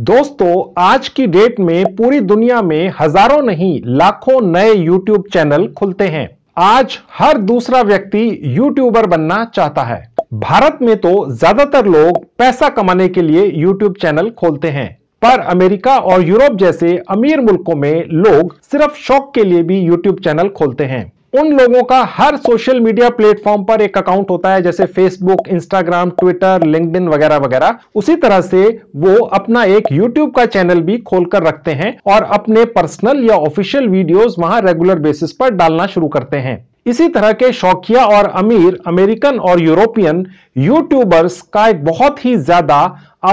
दोस्तों आज की डेट में पूरी दुनिया में हजारों नहीं लाखों नए YouTube चैनल खुलते हैं आज हर दूसरा व्यक्ति यूट्यूबर बनना चाहता है भारत में तो ज्यादातर लोग पैसा कमाने के लिए YouTube चैनल खोलते हैं पर अमेरिका और यूरोप जैसे अमीर मुल्कों में लोग सिर्फ शौक के लिए भी YouTube चैनल खोलते हैं उन लोगों का हर सोशल मीडिया प्लेटफॉर्म पर एक अकाउंट होता है जैसे फेसबुक इंस्टाग्राम ट्विटर लिंकड वगैरह वगैरह उसी तरह से वो अपना एक यूट्यूब का चैनल भी खोलकर रखते हैं और अपने पर्सनल या ऑफिशियल वीडियोस वहां रेगुलर बेसिस पर डालना शुरू करते हैं इसी तरह के शौकिया और अमीर अमेरिकन और यूरोपियन यूट्यूबर्स का एक बहुत ही ज्यादा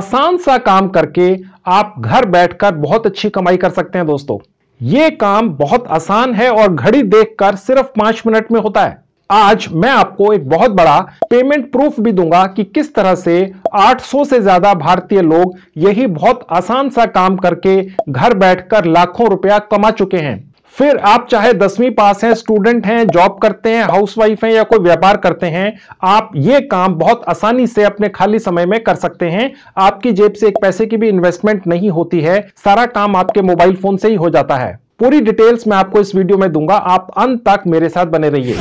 आसान सा काम करके आप घर बैठकर बहुत अच्छी कमाई कर सकते हैं दोस्तों ये काम बहुत आसान है और घड़ी देखकर सिर्फ पांच मिनट में होता है आज मैं आपको एक बहुत बड़ा पेमेंट प्रूफ भी दूंगा कि किस तरह से 800 से ज्यादा भारतीय लोग यही बहुत आसान सा काम करके घर बैठकर लाखों रुपया कमा चुके हैं फिर आप चाहे दसवीं पास हैं स्टूडेंट हैं जॉब करते हैं हाउसवाइफ हैं या कोई व्यापार करते हैं आप ये काम बहुत आसानी से अपने खाली समय में कर सकते हैं आपकी जेब से एक पैसे की भी इन्वेस्टमेंट नहीं होती है सारा काम आपके मोबाइल फोन से ही हो जाता है पूरी डिटेल्स मैं आपको इस वीडियो में दूंगा आप अंत तक मेरे साथ बने रहिए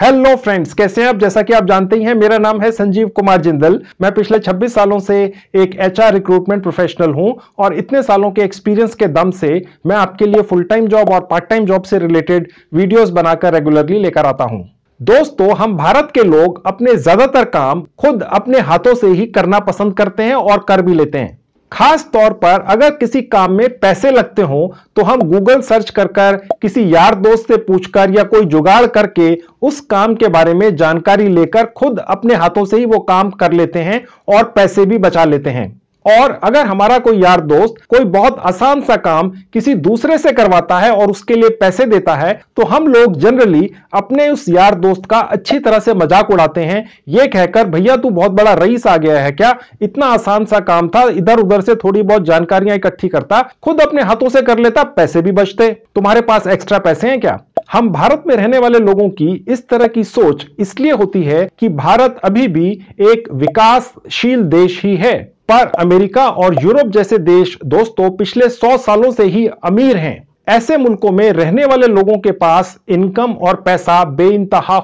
हेलो फ्रेंड्स कैसे हैं आप जैसा कि आप जानते ही हैं मेरा नाम है संजीव कुमार जिंदल मैं पिछले 26 सालों से एक एचआर रिक्रूटमेंट प्रोफेशनल हूं और इतने सालों के एक्सपीरियंस के दम से मैं आपके लिए फुल टाइम जॉब और पार्ट टाइम जॉब से रिलेटेड वीडियोज बनाकर रेगुलरली लेकर आता हूँ दोस्तों हम भारत के लोग अपने ज्यादातर काम खुद अपने हाथों से ही करना पसंद करते हैं और कर भी लेते हैं खास तौर पर अगर किसी काम में पैसे लगते हो तो हम गूगल सर्च कर कर किसी यार दोस्त से पूछकर या कोई जुगाड़ करके उस काम के बारे में जानकारी लेकर खुद अपने हाथों से ही वो काम कर लेते हैं और पैसे भी बचा लेते हैं और अगर हमारा कोई यार दोस्त कोई बहुत आसान सा काम किसी दूसरे से करवाता है और उसके लिए पैसे देता है तो हम लोग जनरली अपने उस यार दोस्त का अच्छी तरह से मजाक उड़ाते हैं ये कहकर भैया तू बहुत बड़ा रईस आ गया है क्या इतना आसान सा काम था इधर उधर से थोड़ी बहुत जानकारियां इकट्ठी करता खुद अपने हाथों से कर लेता पैसे भी बचते तुम्हारे पास एक्स्ट्रा पैसे हैं क्या हम भारत में रहने वाले लोगों की इस तरह की सोच इसलिए होती है कि भारत अभी भी एक विकासशील देश ही है पर अमेरिका और यूरोप जैसे देश दोस्तों पिछले सौ सालों से ही अमीर हैं ऐसे मुल्कों में रहने वाले लोगों के पास इनकम और पैसा बे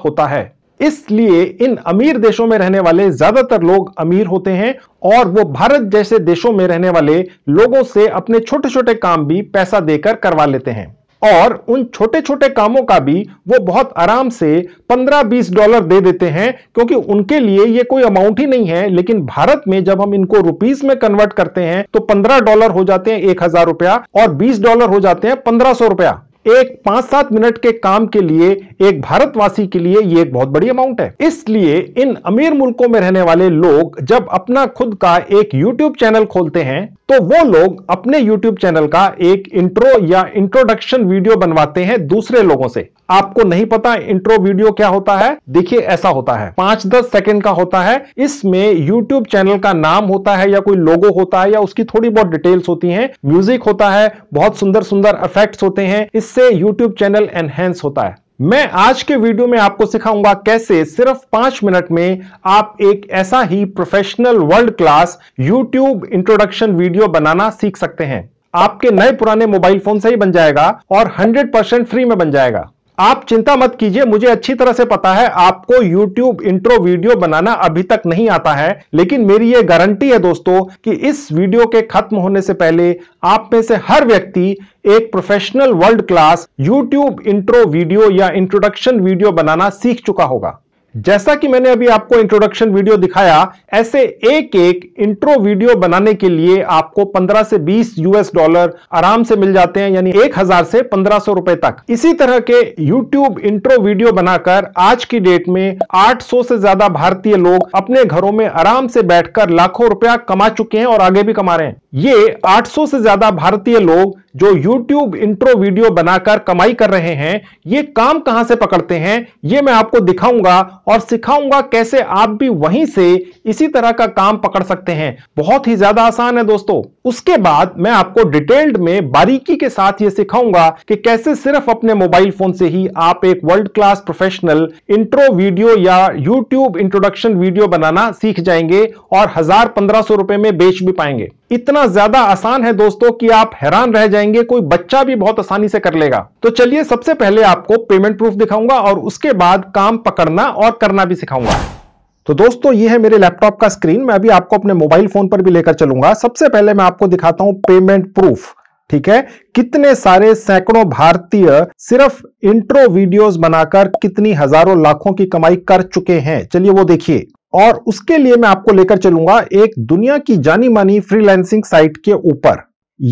होता है इसलिए इन अमीर देशों में रहने वाले ज्यादातर लोग अमीर होते हैं और वो भारत जैसे देशों में रहने वाले लोगों से अपने छोटे छोटे काम भी पैसा देकर करवा लेते हैं और उन छोटे छोटे कामों का भी वो बहुत आराम से 15-20 डॉलर दे देते हैं क्योंकि उनके लिए ये कोई अमाउंट ही नहीं है लेकिन भारत में जब हम इनको रुपीस में कन्वर्ट करते हैं तो 15 डॉलर हो जाते हैं एक हजार रुपया और 20 डॉलर हो जाते हैं पंद्रह सौ रुपया एक पांच सात मिनट के काम के लिए एक भारतवासी के लिए ये एक बहुत बड़ी अमाउंट है इसलिए इन अमीर मुल्कों में रहने वाले लोग जब अपना खुद का एक यूट्यूब चैनल खोलते हैं तो वो लोग अपने यूट्यूब चैनल का एक इंट्रो या इंट्रोडक्शन वीडियो बनवाते हैं दूसरे लोगों से आपको नहीं पता इंट्रो वीडियो क्या होता है देखिए ऐसा होता है पांच दस सेकंड का होता है इसमें यूट्यूब चैनल का नाम होता है या कोई लोगो होता है या उसकी थोड़ी बहुत डिटेल्स होती हैं म्यूजिक होता है बहुत सुंदर सुंदर इफेक्ट्स होते हैं इस इससे यूट्यूब चैनल एनहेंस होता है मैं आज के वीडियो में आपको सिखाऊंगा कैसे सिर्फ पांच मिनट में आप एक ऐसा ही professional world class YouTube introduction video बनाना सीख सकते हैं आपके नए पुराने मोबाइल फोन से ही बन जाएगा और 100% फ्री में बन जाएगा आप चिंता मत कीजिए मुझे अच्छी तरह से पता है आपको YouTube इंट्रो वीडियो बनाना अभी तक नहीं आता है लेकिन मेरी ये गारंटी है दोस्तों कि इस वीडियो के खत्म होने से पहले आप में से हर व्यक्ति एक professional world class YouTube intro video या इंट्रोडक्शन वीडियो बनाना सीख चुका होगा जैसा कि मैंने अभी आपको इंट्रोडक्शन वीडियो दिखाया ऐसे एक एक इंट्रो वीडियो बनाने के लिए आपको 15 से 20 यूएस डॉलर आराम से मिल जाते हैं यानी 1000 से 1500 रुपए तक इसी तरह के यूट्यूब इंट्रो वीडियो बनाकर आज की डेट में 800 से ज्यादा भारतीय लोग अपने घरों में आराम से बैठकर लाखों रुपया कमा चुके हैं और आगे भी कमा रहे हैं ये आठ से ज्यादा भारतीय लोग जो YouTube इंट्रो वीडियो बनाकर कमाई कर रहे हैं ये काम कहां से पकड़ते हैं ये मैं आपको दिखाऊंगा और सिखाऊंगा कैसे आप भी वहीं से इसी तरह का काम पकड़ सकते हैं बहुत ही ज्यादा आसान है दोस्तों उसके बाद मैं आपको डिटेल्ड में बारीकी के साथ ये सिखाऊंगा कि कैसे सिर्फ अपने मोबाइल फोन से ही आप एक world class professional intro video या यूट्यूब इंट्रोडक्शन वीडियो बनाना सीख जाएंगे और हजार पंद्रह सौ रुपए में बेच भी पाएंगे इतना ज्यादा आसान है दोस्तों कि आप हैरान रह जाएंगे कोई बच्चा भी बहुत आसानी से कर लेगा तो चलिए सबसे पहले आपको पेमेंट प्रूफ दिखाऊंगा और उसके बाद काम पकड़ना और करना भी सिखाऊंगा तो दोस्तों ये है मेरे लैपटॉप का स्क्रीन मैं अभी आपको अपने मोबाइल फोन पर भी लेकर चलूंगा सबसे पहले मैं आपको दिखाता हूं पेमेंट प्रूफ ठीक है कितने सारे सैकड़ों भारतीय सिर्फ इंट्रो वीडियोस बनाकर कितनी हजारों लाखों की कमाई कर चुके हैं चलिए वो देखिए और उसके लिए मैं आपको लेकर चलूंगा एक दुनिया की जानी मानी फ्रीलैंसिंग साइट के ऊपर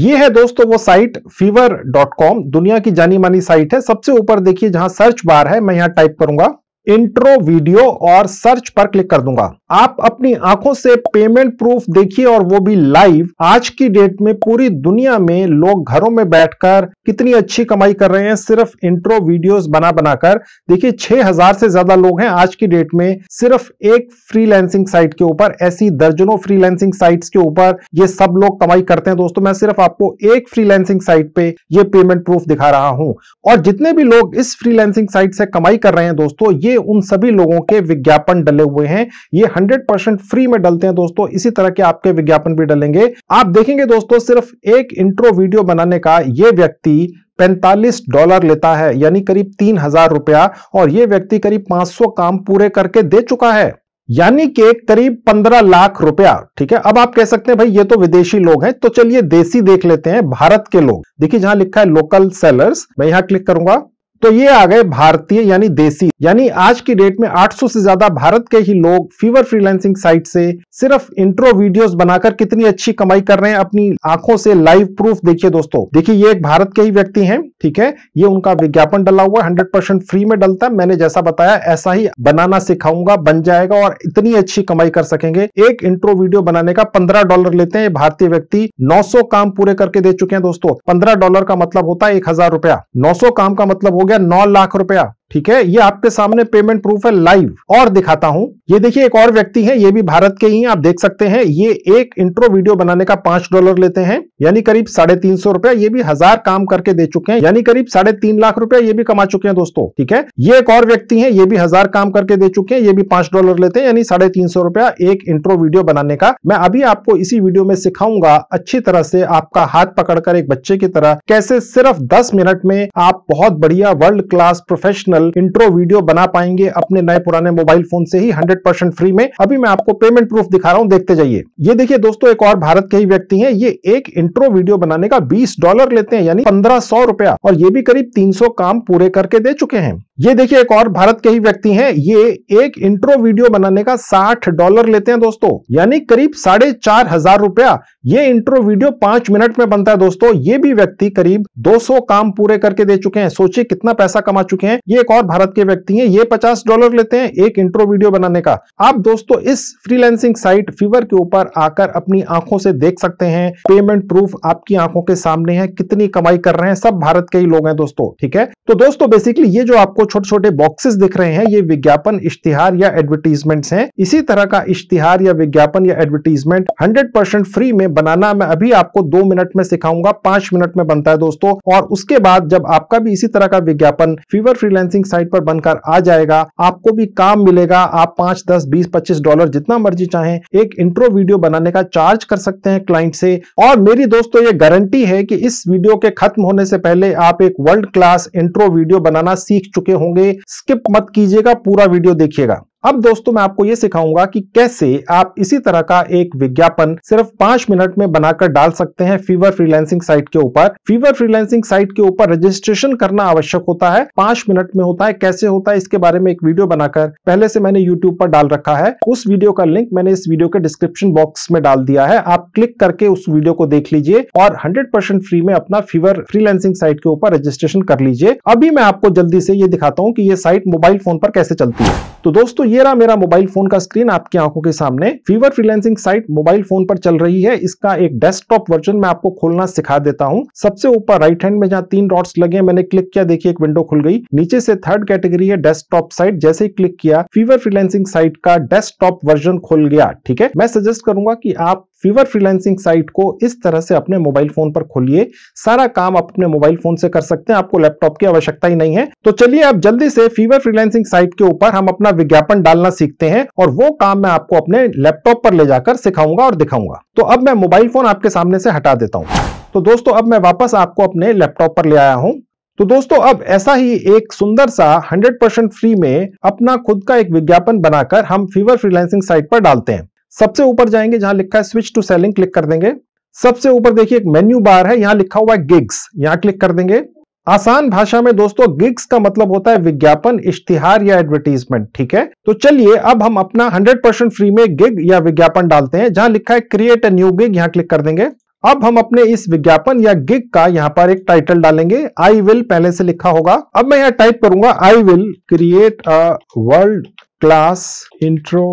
ये है दोस्तों वो साइट fever.com दुनिया की जानी मानी साइट है सबसे ऊपर देखिए जहां सर्च बार है मैं यहां टाइप करूंगा इंट्रो वीडियो और सर्च पर क्लिक कर दूंगा आप अपनी आंखों से पेमेंट प्रूफ देखिए और वो भी लाइव आज की डेट में पूरी दुनिया में लोग घरों में बैठकर कितनी अच्छी कमाई कर रहे हैं सिर्फ इंट्रो वीडियोस बना बनाकर देखिए 6000 से ज्यादा लोग हैं आज की डेट में सिर्फ एक फ्रीलैंसिंग साइट के ऊपर ऐसी दर्जनों फ्रीलैंसिंग साइट के ऊपर ये सब लोग कमाई करते हैं दोस्तों मैं सिर्फ आपको एक फ्रीलैंसिंग साइट पे ये पेमेंट प्रूफ दिखा रहा हूं और जितने भी लोग इस फ्रीलैंसिंग साइट से कमाई कर रहे हैं दोस्तों ये ये उन सभी लोगों के विज्ञापन डले हुए हैं ये 100% फ्री में डलते हैं दोस्तों इसी तरह के आपके विज्ञापन भी डलेंगे आप देखेंगे दोस्तों सिर्फ एक इंट्रो वीडियो बनाने का ये व्यक्ति पैंतालीस डॉलर लेता है यानी करीब तीन रुपया और ये व्यक्ति करीब पांच काम पूरे करके दे चुका है यानी कि करीब पंद्रह लाख रुपया ठीक है अब आप कह सकते हैं भाई ये तो विदेशी लोग हैं तो चलिए देसी देख लेते हैं भारत के लोग देखिए जहां लिखा है लोकल सेलर्स मैं यहां क्लिक करूंगा तो ये आ गए भारतीय यानी देसी यानी आज की डेट में 800 से ज्यादा भारत के ही लोग फीवर फ्रीलांसिंग साइट से सिर्फ इंट्रो वीडियोस बनाकर कितनी अच्छी कमाई कर रहे हैं अपनी आंखों से लाइव प्रूफ देखिए दोस्तों देखिए ये एक भारत के ही व्यक्ति हैं ठीक है ये उनका विज्ञापन डला हुआ हंड्रेड परसेंट फ्री में डलता है मैंने जैसा बताया ऐसा ही बनाना सिखाऊंगा बन जाएगा और इतनी अच्छी कमाई कर सकेंगे एक इंट्रो वीडियो बनाने का पंद्रह डॉलर लेते हैं भारतीय व्यक्ति नौ काम पूरे करके दे चुके हैं दोस्तों पंद्रह डॉलर का मतलब होता है एक हजार रुपया नौ काम का मतलब हो गया गया नौ लाख रुपया ठीक है ये आपके सामने पेमेंट प्रूफ है लाइव और दिखाता हूं ये देखिए एक और व्यक्ति है ये भी भारत के ही आप देख सकते हैं ये एक इंट्रो वीडियो बनाने का पांच डॉलर लेते हैं यानी करीब साढ़े तीन सौ रुपया ये भी हजार काम करके दे चुके हैं यानी करीब साढ़े तीन लाख रुपया ये भी कमा चुके हैं दोस्तों ठीक है ये एक और व्यक्ति है ये भी हजार काम करके दे चुके हैं ये भी पांच डॉलर लेते हैं यानी साढ़े तीन सौ रुपया एक इंट्रो वीडियो बनाने का मैं अभी आपको इसी वीडियो में सिखाऊंगा अच्छी तरह से आपका हाथ पकड़कर एक बच्चे की तरह कैसे सिर्फ दस मिनट में आप बहुत बढ़िया world class professional technical intro video बना पाएंगे अपने नए पुराने मोबाइल फोन से ही हंड्रेड फ्री में अभी मैं आपको पेमेंट प्रूफ दिखा रहा हूँ देखते जाइए ये देखिए दोस्तों एक और भारत के ही व्यक्ति है ये एक इंट्रो वीडियो बनाने का बीस डॉलर लेते हैं यानी पंद्रह सौ रुपया और ये भी करीब तीन सौ काम पूरे करके दे चुके हैं ये देखिए एक और भारत के ही व्यक्ति हैं ये एक इंट्रो वीडियो बनाने का साठ डॉलर लेते हैं दोस्तों यानी करीब साढ़े चार हजार रुपया ये इंट्रो वीडियो पांच मिनट में बनता है दोस्तों ये भी व्यक्ति करीब 200 काम पूरे करके दे चुके हैं सोचिए कितना पैसा कमा चुके हैं ये एक और भारत के व्यक्ति है ये पचास डॉलर लेते हैं एक इंट्रो वीडियो बनाने का आप दोस्तों इस फ्रीलैंसिंग साइट फीवर के ऊपर आकर अपनी आंखों से देख सकते हैं पेमेंट प्रूफ आपकी आंखों के सामने है कितनी कमाई कर रहे हैं सब भारत के ही लोग हैं दोस्तों ठीक है तो दोस्तों बेसिकली ये जो आपको छोटे छोटे बॉक्सेस दिख रहे हैं ये विज्ञापन इश्तिहार या एडवर्टीजमेंट हैं इसी तरह का इश्तिहार या विज्ञापन या एडवर्टीजमेंट 100% फ्री में बनाना मैं अभी आपको दो मिनट में सिखाऊंगा पांच मिनट में बनता है दोस्तों और उसके बाद जब आपका भी इसी तरह का विज्ञापन फीवर फ्रीलैंसिंग साइट पर बनकर आ जाएगा आपको भी काम मिलेगा आप पांच दस बीस पच्चीस डॉलर जितना मर्जी चाहे एक इंट्रो वीडियो बनाने का चार्ज कर सकते हैं क्लाइंट से और मेरी दोस्तों ये गारंटी है कि इस वीडियो के खत्म होने से पहले आप एक वर्ल्ड क्लास इंट्रो वीडियो बनाना सीख चुके होंगे स्किप मत कीजिएगा पूरा वीडियो देखिएगा अब दोस्तों मैं आपको ये सिखाऊंगा कि कैसे आप इसी तरह का एक विज्ञापन सिर्फ पांच मिनट में बनाकर डाल सकते हैं फीवर फ्रीलैंसिंग साइट के ऊपर फीवर फ्रीलैंसिंग साइट के ऊपर रजिस्ट्रेशन करना आवश्यक होता है पांच मिनट में होता है कैसे होता है इसके बारे में एक वीडियो बनाकर पहले से मैंने यूट्यूब पर डाल रखा है उस वीडियो का लिंक मैंने इस वीडियो के डिस्क्रिप्शन बॉक्स में डाल दिया है आप क्लिक करके उस वीडियो को देख लीजिए और हंड्रेड फ्री में अपना फीवर फ्रीलैंसिंग साइट के ऊपर रजिस्ट्रेशन कर लीजिए अभी मैं आपको जल्दी से ये दिखाता हूँ की ये साइट मोबाइल फोन पर कैसे चलती है तो दोस्तों ये रहा मेरा मोबाइल फोन का स्क्रीन आपकी आंखों के सामने Fiverr freelancing site mobile phone पर चल रही है इसका एक डेस्कटॉप वर्जन मैं आपको खोलना सिखा देता हूँ सबसे ऊपर राइट हैंड में जहाँ तीन डॉट्स लगे मैंने क्लिक किया देखिए एक विंडो खुल गई नीचे से थर्ड कैटेगरी है डेस्कटॉप साइट जैसे ही क्लिक किया फीवर फ्रीलेंसिंग साइट का डेस्कटॉप वर्जन खुल गया ठीक है मैं सजेस्ट करूंगा की आप फीवर फ्रीलांसिंग साइट को इस तरह से अपने मोबाइल फोन पर खोलिए सारा काम अपने मोबाइल फोन से कर सकते हैं आपको लैपटॉप की आवश्यकता ही नहीं है तो चलिए आप जल्दी से फीवर फ्रीलांसिंग साइट के ऊपर हम अपना विज्ञापन डालना सीखते हैं और वो काम मैं आपको अपने लैपटॉप पर ले जाकर सिखाऊंगा और दिखाऊंगा तो अब मैं मोबाइल फोन आपके सामने से हटा देता हूँ तो दोस्तों अब मैं वापस आपको अपने लैपटॉप पर ले आया हूं तो दोस्तों अब ऐसा ही एक सुंदर सा 100% फ्री में अपना खुद का एक विज्ञापन बनाकर हम फीवर फ्रीलांसिंग साइट पर डालते हैं सबसे ऊपर जाएंगे जहां लिखा है स्विच टू सेलिंग क्लिक कर देंगे सबसे ऊपर देखिए एक मेन्यू बार है यहां लिखा हुआ है गिग्स यहां क्लिक कर देंगे आसान भाषा में दोस्तों गिग्स का मतलब होता है विज्ञापन इश्तिहार या एडवर्टीजमेंट ठीक है तो चलिए अब हम अपना 100% फ्री में गिग या विज्ञापन डालते हैं जहां लिखा है क्रिएट ए न्यू गिग यहां क्लिक कर देंगे अब हम अपने इस विज्ञापन या गिग का यहाँ पर एक टाइटल डालेंगे आई विल पहले से लिखा होगा अब मैं यहाँ टाइप करूंगा I will create a world class intro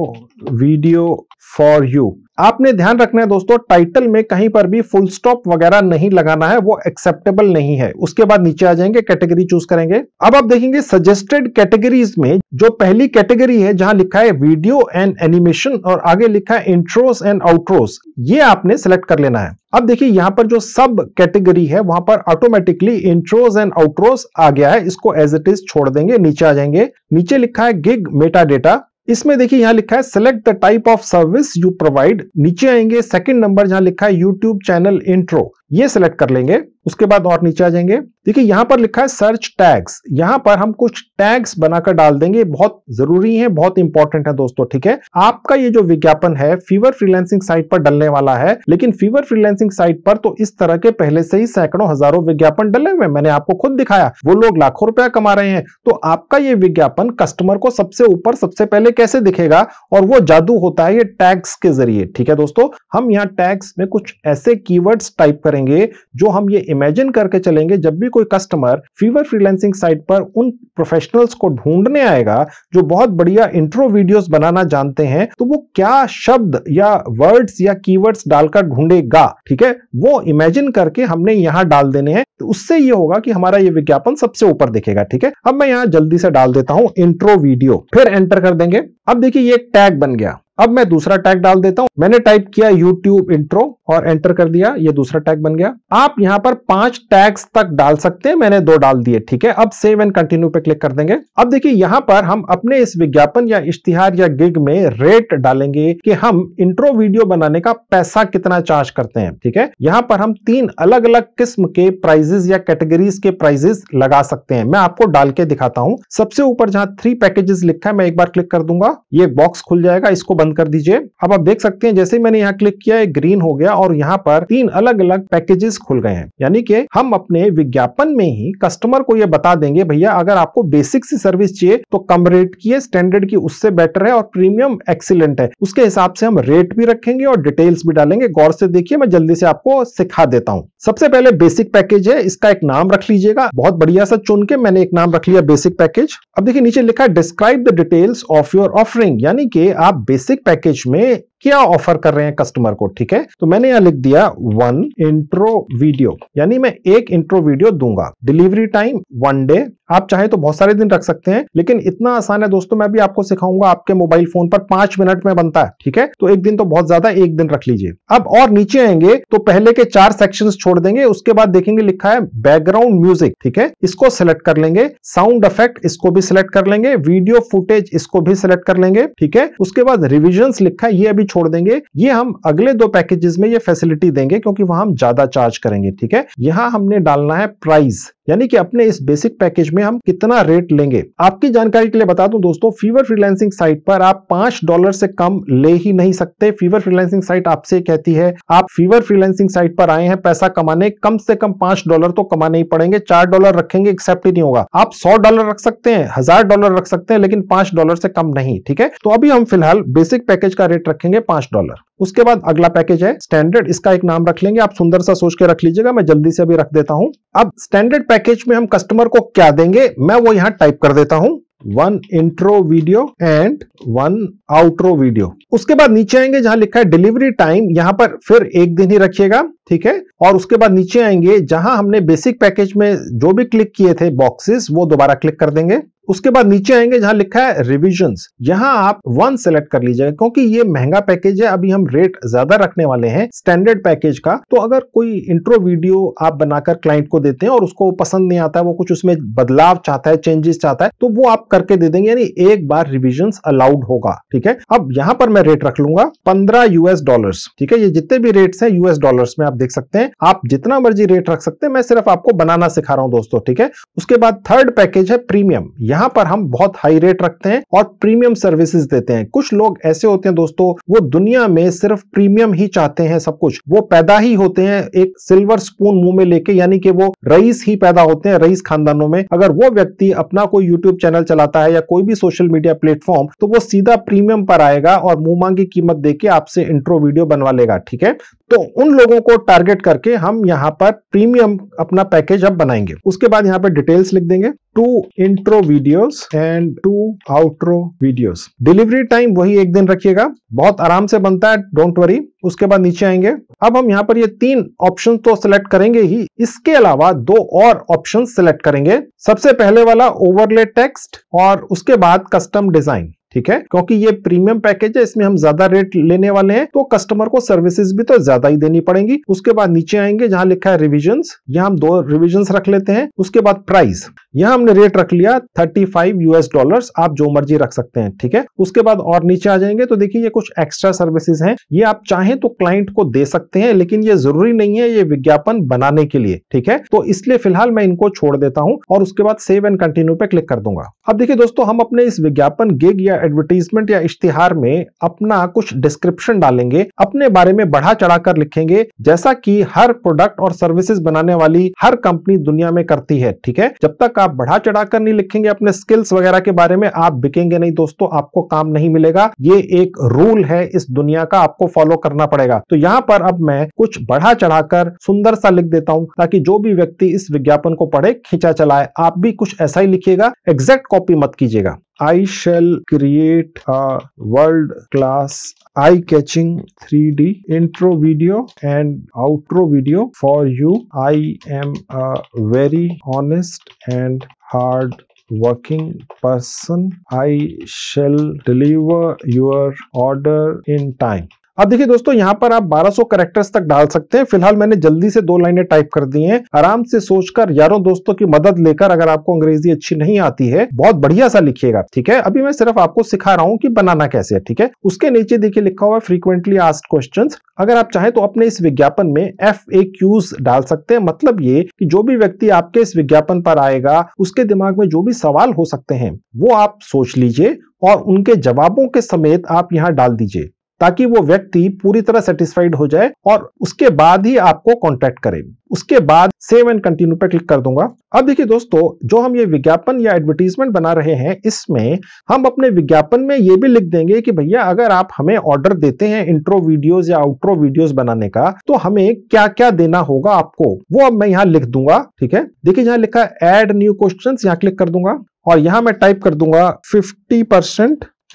video for you आपने ध्यान रखना है दोस्तों टाइटल में कहीं पर भी फुल स्टॉप वगैरह नहीं लगाना है वो एक्सेप्टेबल नहीं है उसके बाद नीचे आ जाएंगे कैटेगरी चूज करेंगे अब आप देखेंगे सजेस्टेड कैटेगरीज में जो पहली कैटेगरी है जहां लिखा है वीडियो एंड एनिमेशन और आगे लिखा है इंट्रोस एंड आउट्रोस ये आपने सिलेक्ट कर लेना है अब देखिए यहाँ पर जो सब कैटेगरी है वहां पर ऑटोमेटिकली इंट्रोज एंड आउट्रोज आ गया है इसको एज इट इज छोड़ देंगे नीचे आ जाएंगे नीचे लिखा है गिग मेटा डेटा इसमें देखिए यहां लिखा है select the type of service you provide नीचे आएंगे सेकंड नंबर जहां लिखा है यूट्यूब चैनल इंट्रो ये सिलेक्ट कर लेंगे उसके बाद और नीचे आ जाएंगे देखिए यहां पर लिखा है सर्च टैग्स यहाँ पर हम कुछ टैग्स बनाकर डाल देंगे बहुत जरूरी है बहुत इंपॉर्टेंट है दोस्तों ठीक है आपका ये जो विज्ञापन है फीवर फ्रीलैंसिंग साइट पर डलने वाला है लेकिन फीवर फ्रीलैंसिंग साइट पर तो इस तरह के पहले से ही सैकड़ों हजारों विज्ञापन डले हुए मैंने आपको खुद दिखाया वो लोग लाखों रुपया कमा रहे हैं तो आपका ये विज्ञापन कस्टमर को सबसे ऊपर सबसे पहले कैसे दिखेगा और वो जादू होता है ये टैग्स के जरिए ठीक है दोस्तों हम यहाँ टैग्स में कुछ ऐसे कीवर्ड्स टाइप करें करेंगे जो हम ये इमेजिन करके चलेंगे जब भी कोई कस्टमर फीवर फ्रीलांसिंग साइट पर उन प्रोफेशनल्स को ढूंढने आएगा जो बहुत बढ़िया इंट्रो वीडियोस बनाना जानते हैं तो वो क्या शब्द या वर्ड्स या कीवर्ड्स डालकर ढूंढेगा ठीक है वो इमेजिन करके हमने यहाँ डाल देने हैं तो उससे ये होगा कि हमारा ये विज्ञापन सबसे ऊपर दिखेगा ठीक है अब मैं यहाँ जल्दी से डाल देता हूँ इंट्रो वीडियो फिर एंटर कर देंगे अब देखिए ये टैग बन गया अब मैं दूसरा टैग डाल देता हूं मैंने टाइप किया YouTube इंट्रो और एंटर कर दिया ये दूसरा टैग बन गया आप यहां पर पांच टैग्स तक डाल सकते हैं मैंने दो डाल दिए ठीक है अब सेव एंड कंटिन्यू पे क्लिक कर देंगे अब देखिए यहां पर हम अपने इस विज्ञापन या इश्तिहार या गिग में रेट डालेंगे कि हम इंट्रो वीडियो बनाने का पैसा कितना चार्ज करते हैं ठीक है यहां पर हम तीन अलग अलग किस्म के प्राइजेस या कैटेगरीज के प्राइजेस लगा सकते हैं मैं आपको डाल के दिखाता हूं सबसे ऊपर जहां थ्री पैकेजेस लिखा है मैं एक बार क्लिक कर दूंगा ये बॉक्स खुल जाएगा इसको बंद बंद कर दीजिए अब आप देख सकते हैं जैसे मैंने यहाँ क्लिक किया ग्रीन हो गया और यहाँ पर तीन अलग अलग पैकेजेस खुल गए हैं यानी कि हम अपने विज्ञापन में ही कस्टमर को ये बता देंगे भैया अगर आपको बेसिक सी सर्विस चाहिए तो कम रेट की है स्टैंडर्ड की उससे बेटर है और प्रीमियम एक्सीलेंट है उसके हिसाब से हम रेट भी रखेंगे और डिटेल्स भी डालेंगे गौर से देखिए मैं जल्दी से आपको सिखा देता हूँ सबसे पहले बेसिक पैकेज है इसका एक नाम रख लीजिएगा बहुत बढ़िया सा चुन के मैंने एक नाम रख लिया बेसिक पैकेज अब देखिए नीचे लिखा है describe the details of your offering यानी कि आप बेसिक पैकेज में क्या ऑफर कर रहे हैं कस्टमर को ठीक है तो मैंने यहाँ लिख दिया वन इंट्रो वीडियो यानी मैं एक इंट्रो वीडियो दूंगा डिलीवरी टाइम वन डे आप चाहे तो बहुत सारे दिन रख सकते हैं लेकिन इतना आसान है दोस्तों मैं भी आपको सिखाऊंगा आपके मोबाइल फोन पर पांच मिनट में बनता है ठीक है तो एक दिन तो बहुत ज्यादा एक दिन रख लीजिए अब और नीचे आएंगे तो पहले के चार सेक्शंस छोड़ देंगे उसके बाद देखेंगे लिखा है बैकग्राउंड म्यूजिक ठीक है इसको सिलेक्ट कर लेंगे साउंड इफेक्ट इसको भी सिलेक्ट कर लेंगे वीडियो फुटेज इसको भी सिलेक्ट कर लेंगे ठीक है उसके बाद रिविजन लिखा है ये अभी छोड़ देंगे ये हम अगले दो पैकेजेस में ये फैसिलिटी देंगे क्योंकि वहां हम ज्यादा चार्ज करेंगे ठीक है यहां हमने डालना है प्राइस यानी कि अपने इस बेसिक पैकेज में हम कितना रेट लेंगे आपकी जानकारी के लिए बता दूं दोस्तों फीवर फ्रीलैंसिंग साइट पर आप पांच डॉलर से कम ले ही नहीं सकते फीवर फ्रीलैंसिंग साइट आपसे कहती है आप फीवर फ्रीलैंसिंग साइट पर आए हैं पैसा कमाने कम से कम पांच डॉलर तो कमाने ही पड़ेंगे चार डॉलर रखेंगे एक्सेप्ट ही नहीं होगा आप सौ डॉलर रख सकते हैं हजार डॉलर रख सकते हैं लेकिन पांच डॉलर से कम नहीं ठीक है तो अभी हम फिलहाल बेसिक पैकेज का रेट रखेंगे पांच डॉलर उसके बाद अगला पैकेज है स्टैंडर्ड इसका एक नाम रख लेंगे आप सुंदर सा सोच के रख लीजिएगा मैं जल्दी से अभी रख देता हूं अब स्टैंडर्ड पैकेज में हम कस्टमर को क्या देंगे मैं वो यहाँ टाइप कर देता हूं one intro video and one outro video उसके बाद नीचे आएंगे जहां लिखा है डिलीवरी टाइम यहां पर फिर एक दिन ही रखिएगा ठीक है और उसके बाद नीचे आएंगे जहां हमने बेसिक पैकेज में जो भी क्लिक किए थे बॉक्सेस वो दोबारा क्लिक कर देंगे उसके बाद नीचे आएंगे जहां लिखा है रिविजन यहाँ आप वन सेलेक्ट कर लीजिएगा क्योंकि ये महंगा पैकेज है अभी हम रेट ज्यादा रखने वाले हैं स्टैंडर्ड पैकेज का तो अगर कोई इंट्रो वीडियो आप बनाकर क्लाइंट को देते हैं और उसको पसंद नहीं आता है वो कुछ उसमें बदलाव चाहता है चेंजेस चाहता है तो वो आप करके दे देंगे यानी एक बार रिविजन अलाउड होगा ठीक है अब यहाँ पर मैं रेट रख लूंगा पंद्रह यूएस डॉलर ठीक है ये जितने भी रेट है यूएस डॉलर में आप देख सकते हैं आप जितना मर्जी रेट रख सकते हैं मैं सिर्फ आपको बनाना सिखा रहा हूँ दोस्तों ठीक है उसके बाद थर्ड पैकेज है प्रीमियम यहाँ पर हम बहुत हाई रेट रखते हैं और प्रीमियम सर्विसेज देते हैं कुछ लोग ऐसे होते हैं दोस्तों वो दुनिया में सिर्फ प्रीमियम ही चाहते हैं सब कुछ वो पैदा ही होते हैं एक सिल्वर स्पून मुंह में लेके यानी कि वो रईस ही पैदा होते हैं रईस खानदानों में अगर वो व्यक्ति अपना कोई यूट्यूब चैनल चलाता है या कोई भी सोशल मीडिया प्लेटफॉर्म तो वो सीधा प्रीमियम पर आएगा और मुंह मांगी कीमत देके आपसे इंट्रो वीडियो बनवा लेगा ठीक है तो उन लोगों को टारगेट करके हम यहाँ पर प्रीमियम अपना पैकेज अब बनाएंगे उसके बाद यहाँ पर डिटेल्स लिख देंगे two intro videos and two outro videos delivery time वही एक दिन रखिएगा बहुत आराम से बनता है डोंट वरी उसके बाद नीचे आएंगे अब हम यहाँ पर ये तीन ऑप्शन तो सिलेक्ट करेंगे ही इसके अलावा दो और ऑप्शन सिलेक्ट करेंगे सबसे पहले वाला ओवरले टेक्स्ट और उसके बाद कस्टम डिजाइन ठीक है क्योंकि ये प्रीमियम पैकेज है इसमें हम ज्यादा रेट लेने वाले हैं तो कस्टमर को सर्विसेज भी तो ज्यादा ही देनी पड़ेंगी उसके बाद नीचे आएंगे जहां लिखा है रिविजन यहाँ हम दो रिविजन रख लेते हैं उसके बाद प्राइस यहाँ हमने रेट रख लिया थर्टी फाइव यूएस डॉलर आप जो मर्जी रख सकते हैं ठीक है उसके बाद और नीचे आ जाएंगे तो देखिए ये कुछ एक्स्ट्रा सर्विसेज हैं ये आप चाहें तो क्लाइंट को दे सकते हैं लेकिन ये जरूरी नहीं है ये विज्ञापन बनाने के लिए ठीक है तो इसलिए फिलहाल मैं इनको छोड़ देता हूं और उसके बाद सेव एंड कंटिन्यू पे क्लिक कर दूंगा अब देखिए दोस्तों हम अपने इस विज्ञापन गिग या एडवर्टीजमेंट या इश्तिहार में अपना कुछ डिस्क्रिप्शन डालेंगे अपने बारे में बढ़ा चढ़ाकर लिखेंगे जैसा कि हर प्रोडक्ट और सर्विसेज बनाने वाली हर कंपनी दुनिया में करती है ठीक है जब तक आप बढ़ा चढ़ाकर नहीं लिखेंगे अपने स्किल्स वगैरह के बारे में आप बिकेंगे नहीं दोस्तों आपको काम नहीं मिलेगा ये एक रूल है इस दुनिया का आपको फॉलो करना पड़ेगा तो यहाँ पर अब मैं कुछ बढ़ा चढ़ाकर सुंदर सा लिख देता हूँ ताकि जो भी व्यक्ति इस विज्ञापन को पढ़े खींचा चलाए आप भी कुछ ऐसा ही लिखिएगा एग्जैक्ट कॉपी मत कीजिएगा I shall create a world class eye catching 3D intro video and outro video for you. I am a very honest and hard working person. I shall deliver your order in time. अब देखिए दोस्तों यहाँ पर आप 1200 characters तक डाल सकते हैं फिलहाल मैंने जल्दी से दो लाइनें टाइप कर दी हैं आराम से सोचकर यारों दोस्तों की मदद लेकर अगर आपको अंग्रेजी अच्छी नहीं आती है बहुत बढ़िया सा लिखिएगा ठीक है अभी मैं सिर्फ आपको सिखा रहा हूँ कि बनाना कैसे है ठीक है उसके नीचे देखिए लिखा हुआ है फ्रीक्वेंटली आस्ट क्वेश्चन अगर आप चाहें तो अपने इस विज्ञापन में एफ ए क्यूज डाल सकते हैं मतलब ये कि जो भी व्यक्ति आपके इस विज्ञापन पर आएगा उसके दिमाग में जो भी सवाल हो सकते हैं वो आप सोच लीजिए और उनके जवाबों के समेत आप यहाँ डाल दीजिए ताकि वो व्यक्ति पूरी तरह सेटिस्फाइड हो जाए और उसके बाद ही आपको कॉन्टेक्ट करे उसके बाद सेव एंड कंटिन्यू पे क्लिक कर दूंगा अब देखिए दोस्तों जो हम ये विज्ञापन या एडवर्टीजमेंट बना रहे हैं इसमें हम अपने विज्ञापन में ये भी लिख देंगे कि भैया अगर आप हमें ऑर्डर देते हैं इंट्रो वीडियोस या आउट्रो वीडियोस बनाने का तो हमें क्या क्या देना होगा आपको वो अब मैं यहाँ लिख दूंगा ठीक है देखिए यहाँ लिखा एड न्यू क्वेश्चन यहाँ क्लिक कर दूंगा और यहाँ मैं टाइप कर दूंगा फिफ्टी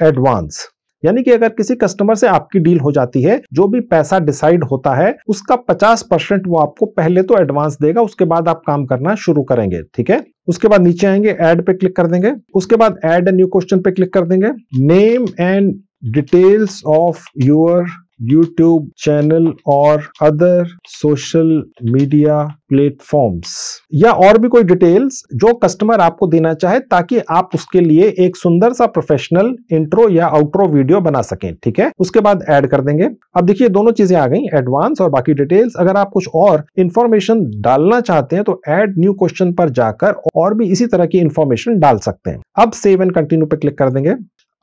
एडवांस यानी कि अगर किसी कस्टमर से आपकी डील हो जाती है जो भी पैसा डिसाइड होता है उसका 50 परसेंट वो आपको पहले तो एडवांस देगा उसके बाद आप काम करना शुरू करेंगे ठीक है उसके बाद नीचे आएंगे एड पे क्लिक कर देंगे उसके बाद एड एंड न्यू क्वेश्चन पे क्लिक कर देंगे name and details of your YouTube channel और अदर सोशल मीडिया प्लेटफॉर्म्स या और भी कोई डिटेल्स जो कस्टमर आपको देना चाहे ताकि आप उसके लिए एक सुंदर सा प्रोफेशनल इंट्रो या आउट्रो वीडियो बना सकें ठीक है उसके बाद ऐड कर देंगे अब देखिए दोनों चीजें आ गई एडवांस और बाकी डिटेल्स अगर आप कुछ और इन्फॉर्मेशन डालना चाहते हैं तो एड न्यू क्वेश्चन पर जाकर और भी इसी तरह की इन्फॉर्मेशन डाल सकते हैं अब सेव एंड कंटिन्यू पे क्लिक कर देंगे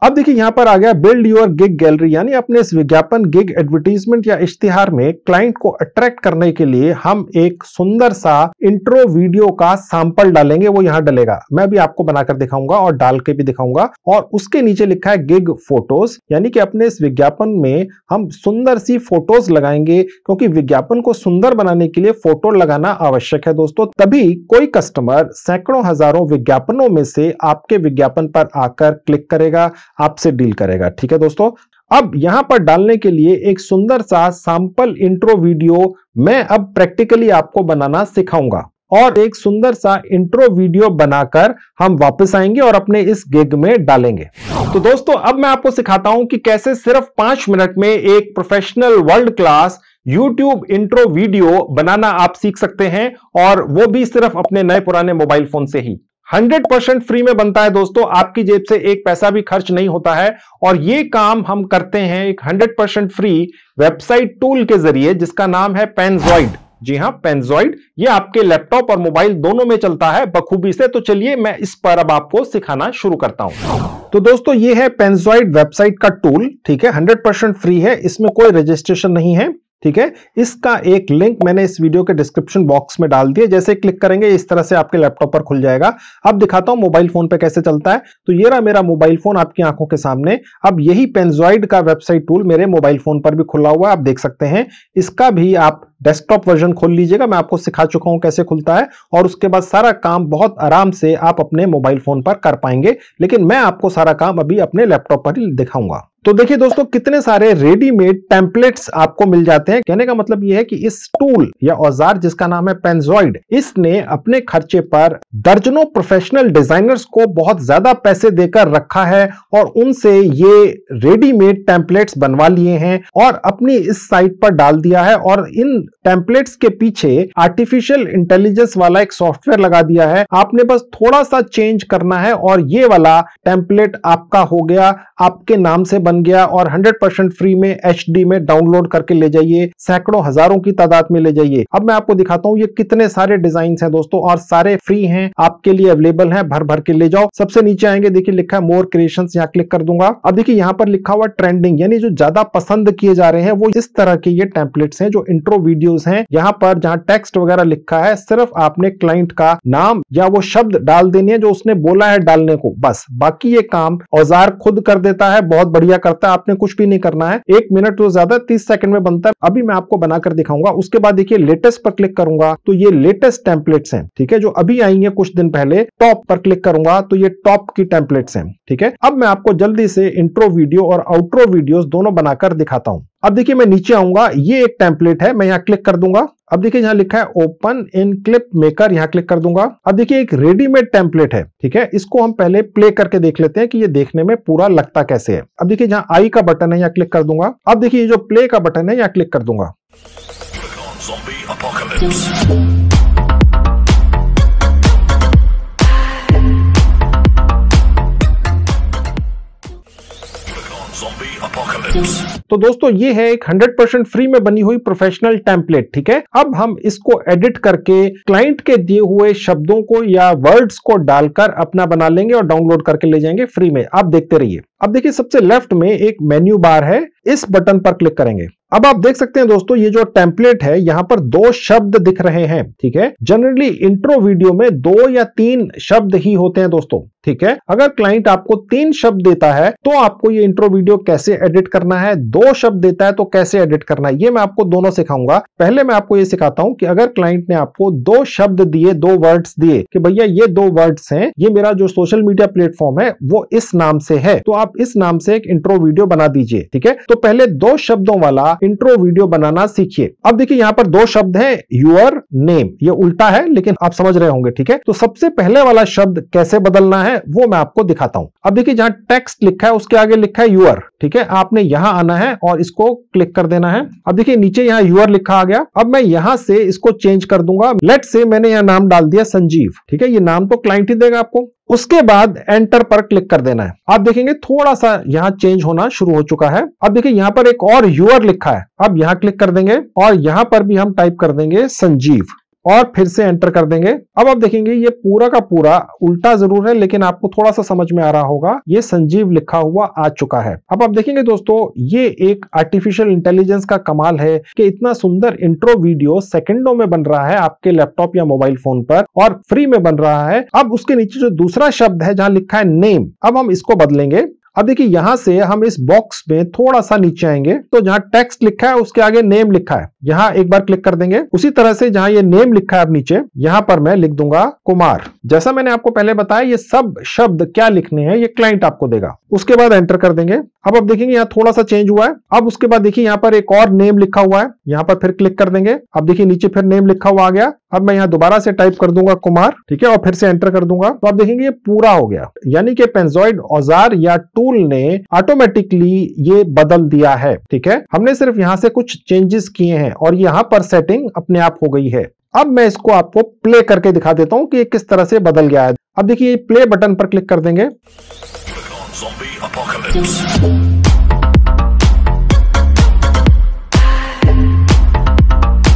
अब देखिए यहाँ पर आ गया बिल्ड योर गिग गैलरी यानी अपने इस विज्ञापन गिग एडवर्टीजमेंट या इश्तिहार में क्लाइंट को अट्रैक्ट करने के लिए हम एक सुंदर सा इंट्रो वीडियो का सैंपल डालेंगे वो यहाँ डलेगा मैं भी आपको बनाकर दिखाऊंगा और डाल के भी दिखाऊंगा और उसके नीचे लिखा है गिग फोटोज यानी कि अपने इस विज्ञापन में हम सुंदर सी फोटोज लगाएंगे क्योंकि विज्ञापन को सुंदर बनाने के लिए फोटो लगाना आवश्यक है दोस्तों तभी कोई कस्टमर सैकड़ों हजारों विज्ञापनों में से आपके विज्ञापन पर आकर क्लिक करेगा आपसे डील करेगा ठीक है दोस्तों अब यहां पर डालने के लिए एक सुंदर सा सैंपल इंट्रो वीडियो मैं अब प्रैक्टिकली आपको बनाना सिखाऊंगा और एक सुंदर सा इंट्रो वीडियो बनाकर हम वापस आएंगे और अपने इस गिग में डालेंगे तो दोस्तों अब मैं आपको सिखाता हूं कि कैसे सिर्फ पांच मिनट में एक professional world class YouTube intro video बनाना आप सीख सकते हैं और वो भी सिर्फ अपने नए पुराने मोबाइल फोन से ही हंड्रेड परसेंट फ्री में बनता है दोस्तों आपकी जेब से एक पैसा भी खर्च नहीं होता है और ये काम हम करते हैं एक hundred percent free website tool के जरिए जिसका नाम है पेनजॉइड जी हाँ पेनजॉइड ये आपके लैपटॉप और मोबाइल दोनों में चलता है बखूबी से तो चलिए मैं इस पर अब आपको सिखाना शुरू करता हूं तो दोस्तों ये है पेनजॉइड वेबसाइट का टूल ठीक है 100% फ्री है इसमें कोई रजिस्ट्रेशन नहीं है ठीक है इसका एक लिंक मैंने इस वीडियो के डिस्क्रिप्शन बॉक्स में डाल दिया जैसे क्लिक करेंगे इस तरह से आपके लैपटॉप पर खुल जाएगा अब दिखाता हूं मोबाइल फोन पे कैसे चलता है तो ये रहा मेरा मोबाइल फोन आपकी आंखों के सामने अब यही पेनजॉइड का वेबसाइट टूल मेरे मोबाइल फोन पर भी खुला हुआ है आप देख सकते हैं इसका भी आप डेस्कटॉप वर्जन खोल लीजिएगा मैं आपको सिखा चुका हूं कैसे खुलता है और उसके बाद सारा काम बहुत आराम से आप अपने मोबाइल फोन पर कर पाएंगे लेकिन मैं आपको सारा काम अभी अपने लैपटॉप पर ही दिखाऊंगा तो देखिए दोस्तों कितने सारे रेडीमेड टेम्पलेट्स आपको मिल जाते हैं कहने का मतलब यह है कि इस टूल या औजार जिसका नाम है पेंजॉइड इसने अपने खर्चे पर दर्जनों प्रोफेशनल डिजाइनर्स को बहुत ज्यादा पैसे देकर रखा है और उनसे ये रेडीमेड टेम्पलेट्स बनवा लिए हैं और अपनी इस साइट पर डाल दिया है और इन टेम्पलेट्स के पीछे आर्टिफिशियल इंटेलिजेंस वाला एक सॉफ्टवेयर लगा दिया है आपने बस थोड़ा सा चेंज करना है और ये वाला टेम्पलेट आपका हो गया आपके नाम से बन गया और 100% फ्री में एच में डाउनलोड करके ले जाइए सैकड़ों हजारों की तादाद में ले जाइए अब मैं आपको दिखाता हूँ ये कितने सारे डिजाइन है दोस्तों और सारे फ्री है आपके लिए अवेलेबल है भर भर के ले जाओ सबसे नीचे आएंगे देखिए लिखा है मोर क्रिएशन यहाँ क्लिक कर दूंगा अब देखिए यहाँ पर लिखा हुआ ट्रेंडिंग यानी जो ज्यादा पसंद किए जा रहे हैं वो इस तरह के ये टेम्पलेट्स हैं जो इंट्रो वीडियोस हैं यहाँ पर जहाँ टेक्स्ट वगैरह लिखा है सिर्फ आपने क्लाइंट का नाम या वो शब्द डाल देने जो उसने बोला है डालने को बस बाकी ये काम औजार खुद कर देता है बहुत बढ़िया करता है आपने कुछ भी नहीं करना है एक मिनट तो ज्यादा तीस सेकंड में बनता है अभी मैं आपको बनाकर दिखाऊंगा उसके बाद देखिए लेटेस्ट पर क्लिक करूंगा तो ये लेटेस्ट टेम्पलेट्स हैं ठीक है जो अभी आई है कुछ दिन पहले टॉप पर क्लिक करूंगा तो ये टॉप की टेम्पलेट्स हैं ठीक है अब मैं आपको जल्दी से इंट्रो वीडियो और आउट्रो वीडियो दोनों बनाकर दिखाता हूं अब देखिए मैं नीचे आऊंगा ये एक टेम्पलेट है मैं यहाँ क्लिक कर दूंगा अब देखिए यहाँ लिखा है ओपन इन क्लिप मेकर यहाँ क्लिक कर दूंगा अब देखिए एक रेडीमेड टेम्पलेट है ठीक है इसको हम पहले प्ले करके देख लेते हैं कि ये देखने में पूरा लगता कैसे है अब देखिए यहाँ आई का बटन है यहाँ क्लिक कर दूंगा अब देखिए ये जो प्ले का बटन है यहाँ क्लिक कर दूंगा तो दोस्तों ये है एक 100% फ्री में बनी हुई प्रोफेशनल टेम्पलेट ठीक है अब हम इसको एडिट करके क्लाइंट के दिए हुए शब्दों को या वर्ड्स को डालकर अपना बना लेंगे और डाउनलोड करके ले जाएंगे फ्री में आप देखते रहिए अब देखिए सबसे लेफ्ट में एक मेन्यू बार है इस बटन पर क्लिक करेंगे अब आप देख सकते हैं दोस्तों ये जो टेम्पलेट है यहाँ पर दो शब्द दिख रहे हैं ठीक है जनरली इंट्रो वीडियो में दो या तीन शब्द ही होते हैं दोस्तों ठीक है अगर क्लाइंट आपको तीन शब्द देता है तो आपको ये इंट्रो वीडियो कैसे एडिट करना है दो शब्द देता है तो कैसे एडिट करना है ये मैं आपको दोनों सिखाऊंगा पहले मैं आपको ये सिखाता हूं कि अगर क्लाइंट ने आपको दो शब्द दिए दो वर्ड्स दिए कि भैया ये दो वर्ड्स हैं ये मेरा जो सोशल मीडिया प्लेटफॉर्म है वो इस नाम से है तो आप इस नाम से एक इंट्रो वीडियो बना दीजिए ठीक है तो पहले दो शब्दों वाला इंट्रो वीडियो बनाना सीखिए अब देखिए यहाँ पर दो शब्द है यूअर नेम ये उल्टा है लेकिन आप समझ रहे होंगे ठीक है तो सबसे पहले वाला शब्द कैसे बदलना है है वो मैं आपको दिखाता हूं अब देखिए जहां टेक्स्ट लिखा है उसके आगे लिखा है यूर ठीक है आपने यहां आना है और इसको क्लिक कर देना है अब देखिए नीचे यहाँ यूर लिखा आ गया अब मैं यहां से इसको चेंज कर दूंगा लेट से मैंने यहाँ नाम डाल दिया संजीव ठीक है ये नाम तो क्लाइंट ही देगा आपको उसके बाद एंटर पर क्लिक कर देना है आप देखेंगे थोड़ा सा यहाँ चेंज होना शुरू हो चुका है अब देखिए यहाँ पर एक और यूर लिखा है अब यहाँ क्लिक कर देंगे और यहाँ पर भी हम टाइप कर देंगे संजीव और फिर से एंटर कर देंगे अब आप देखेंगे ये पूरा का पूरा उल्टा जरूर है लेकिन आपको थोड़ा सा समझ में आ रहा होगा ये संजीव लिखा हुआ आ चुका है अब आप देखेंगे दोस्तों ये एक आर्टिफिशियल इंटेलिजेंस का कमाल है कि इतना सुंदर इंट्रो वीडियो सेकंडों में बन रहा है आपके लैपटॉप या मोबाइल फोन पर और फ्री में बन रहा है अब उसके नीचे जो दूसरा शब्द है जहां लिखा है नेम अब हम इसको बदलेंगे अब देखिए यहां से हम इस बॉक्स में थोड़ा सा नीचे आएंगे तो जहां टेक्स्ट लिखा है उसके आगे नेम लिखा है यहां एक बार क्लिक कर देंगे उसी तरह से जहां ये नेम लिखा है अब नीचे यहां पर मैं लिख दूंगा कुमार जैसा मैंने आपको पहले बताया ये सब शब्द क्या लिखने हैं ये क्लाइंट आपको देगा उसके बाद एंटर कर देंगे अब आप देखेंगे यहाँ थोड़ा सा चेंज हुआ है अब उसके बाद देखिए यहाँ पर एक और नेम लिखा हुआ है यहाँ पर फिर क्लिक कर देंगे अब देखिए नीचे फिर नेम लिखा हुआ आ गया अब मैं यहाँ दोबारा से टाइप कर दूंगा कुमार ठीक है और फिर से एंटर कर दूंगा तो आप देखेंगे ये पूरा हो गया यानी कि पेंजॉइड औजार या टूल टूल ने ऑटोमेटिकली ये बदल दिया है ठीक है हमने सिर्फ यहां से कुछ चेंजेस किए हैं और यहां पर सेटिंग अपने आप हो गई है अब मैं इसको आपको प्ले करके दिखा देता हूं कि ये किस तरह से बदल गया है अब देखिए प्ले बटन पर क्लिक कर देंगे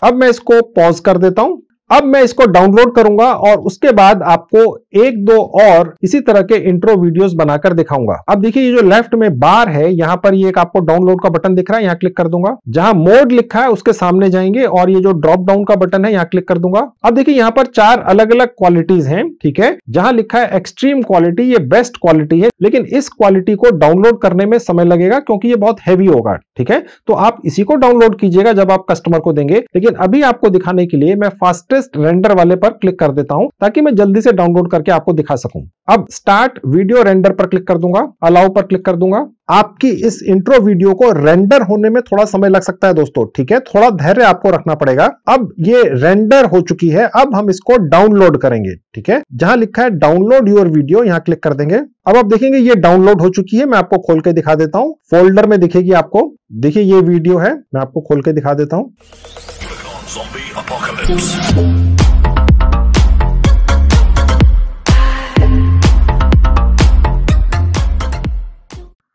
अब मैं इसको पॉज कर देता हूं अब मैं इसको डाउनलोड करूंगा और उसके बाद आपको एक दो और इसी तरह के इंट्रो वीडियोस बनाकर दिखाऊंगा अब देखिए ये जो लेफ्ट में बार है यहाँ पर ये एक आपको डाउनलोड का बटन दिख रहा है यहाँ क्लिक कर दूंगा जहां मोड लिखा है उसके सामने जाएंगे और ये जो ड्रॉप डाउन का बटन है यहाँ क्लिक कर दूंगा अब देखिए यहाँ पर चार अलग अलग क्वालिटीज हैं ठीक है जहां लिखा है एक्सट्रीम क्वालिटी ये बेस्ट क्वालिटी है लेकिन इस क्वालिटी को डाउनलोड करने में समय लगेगा क्योंकि ये बहुत हैवी होगा ठीक है तो आप इसी को डाउनलोड कीजिएगा जब आप कस्टमर को देंगे लेकिन अभी आपको दिखाने के लिए मैं फास्टेस्ट रेंडर वाले पर क्लिक कर देता हूं ताकि मैं जल्दी से डाउनलोड कर करके आपको दिखा सकूं अब स्टार्ट वीडियो रेंडर पर क्लिक कर दूंगा अलाउ पर क्लिक कर दूंगा आपकी इस इंट्रो वीडियो को रेंडर होने में थोड़ा समय लग सकता है दोस्तों ठीक है थोड़ा धैर्य आपको रखना पड़ेगा अब ये रेंडर हो चुकी है अब हम इसको डाउनलोड करेंगे ठीक है जहां लिखा है डाउनलोड योर वीडियो यहाँ क्लिक कर देंगे अब आप देखेंगे ये डाउनलोड हो चुकी है मैं आपको खोल के दिखा देता हूँ फोल्डर में दिखेगी आपको देखिए ये वीडियो है मैं आपको खोल के दिखा देता हूँ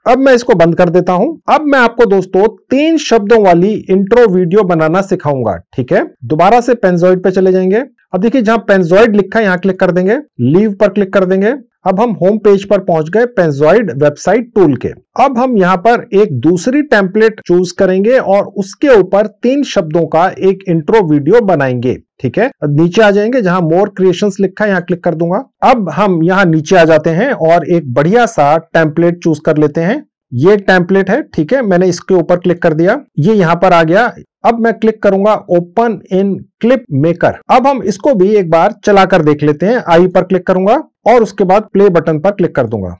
अब मैं इसको बंद कर देता हूं अब मैं आपको दोस्तों तीन शब्दों वाली इंट्रो वीडियो बनाना सिखाऊंगा ठीक है दोबारा से पेनजॉइड पे चले जाएंगे अब देखिए जहां पेनजॉइड लिखा है यहां क्लिक कर देंगे लीव पर क्लिक कर देंगे अब हम होम पेज पर पहुंच गए पेंजॉइड वेबसाइट टूल के अब हम यहाँ पर एक दूसरी टेम्पलेट चूज करेंगे और उसके ऊपर तीन शब्दों का एक इंट्रो वीडियो बनाएंगे ठीक है नीचे आ जाएंगे जहां मोर क्रिएशंस लिखा है यहाँ क्लिक कर दूंगा अब हम यहाँ नीचे आ जाते हैं और एक बढ़िया सा टेम्पलेट चूज कर लेते हैं ये टेम्पलेट है ठीक है मैंने इसके ऊपर क्लिक कर दिया ये यहाँ पर आ गया अब मैं क्लिक करूंगा ओपन इन क्लिप मेकर अब हम इसको भी एक बार चलाकर देख लेते हैं आई पर क्लिक करूंगा और उसके बाद प्ले बटन पर क्लिक कर दूंगा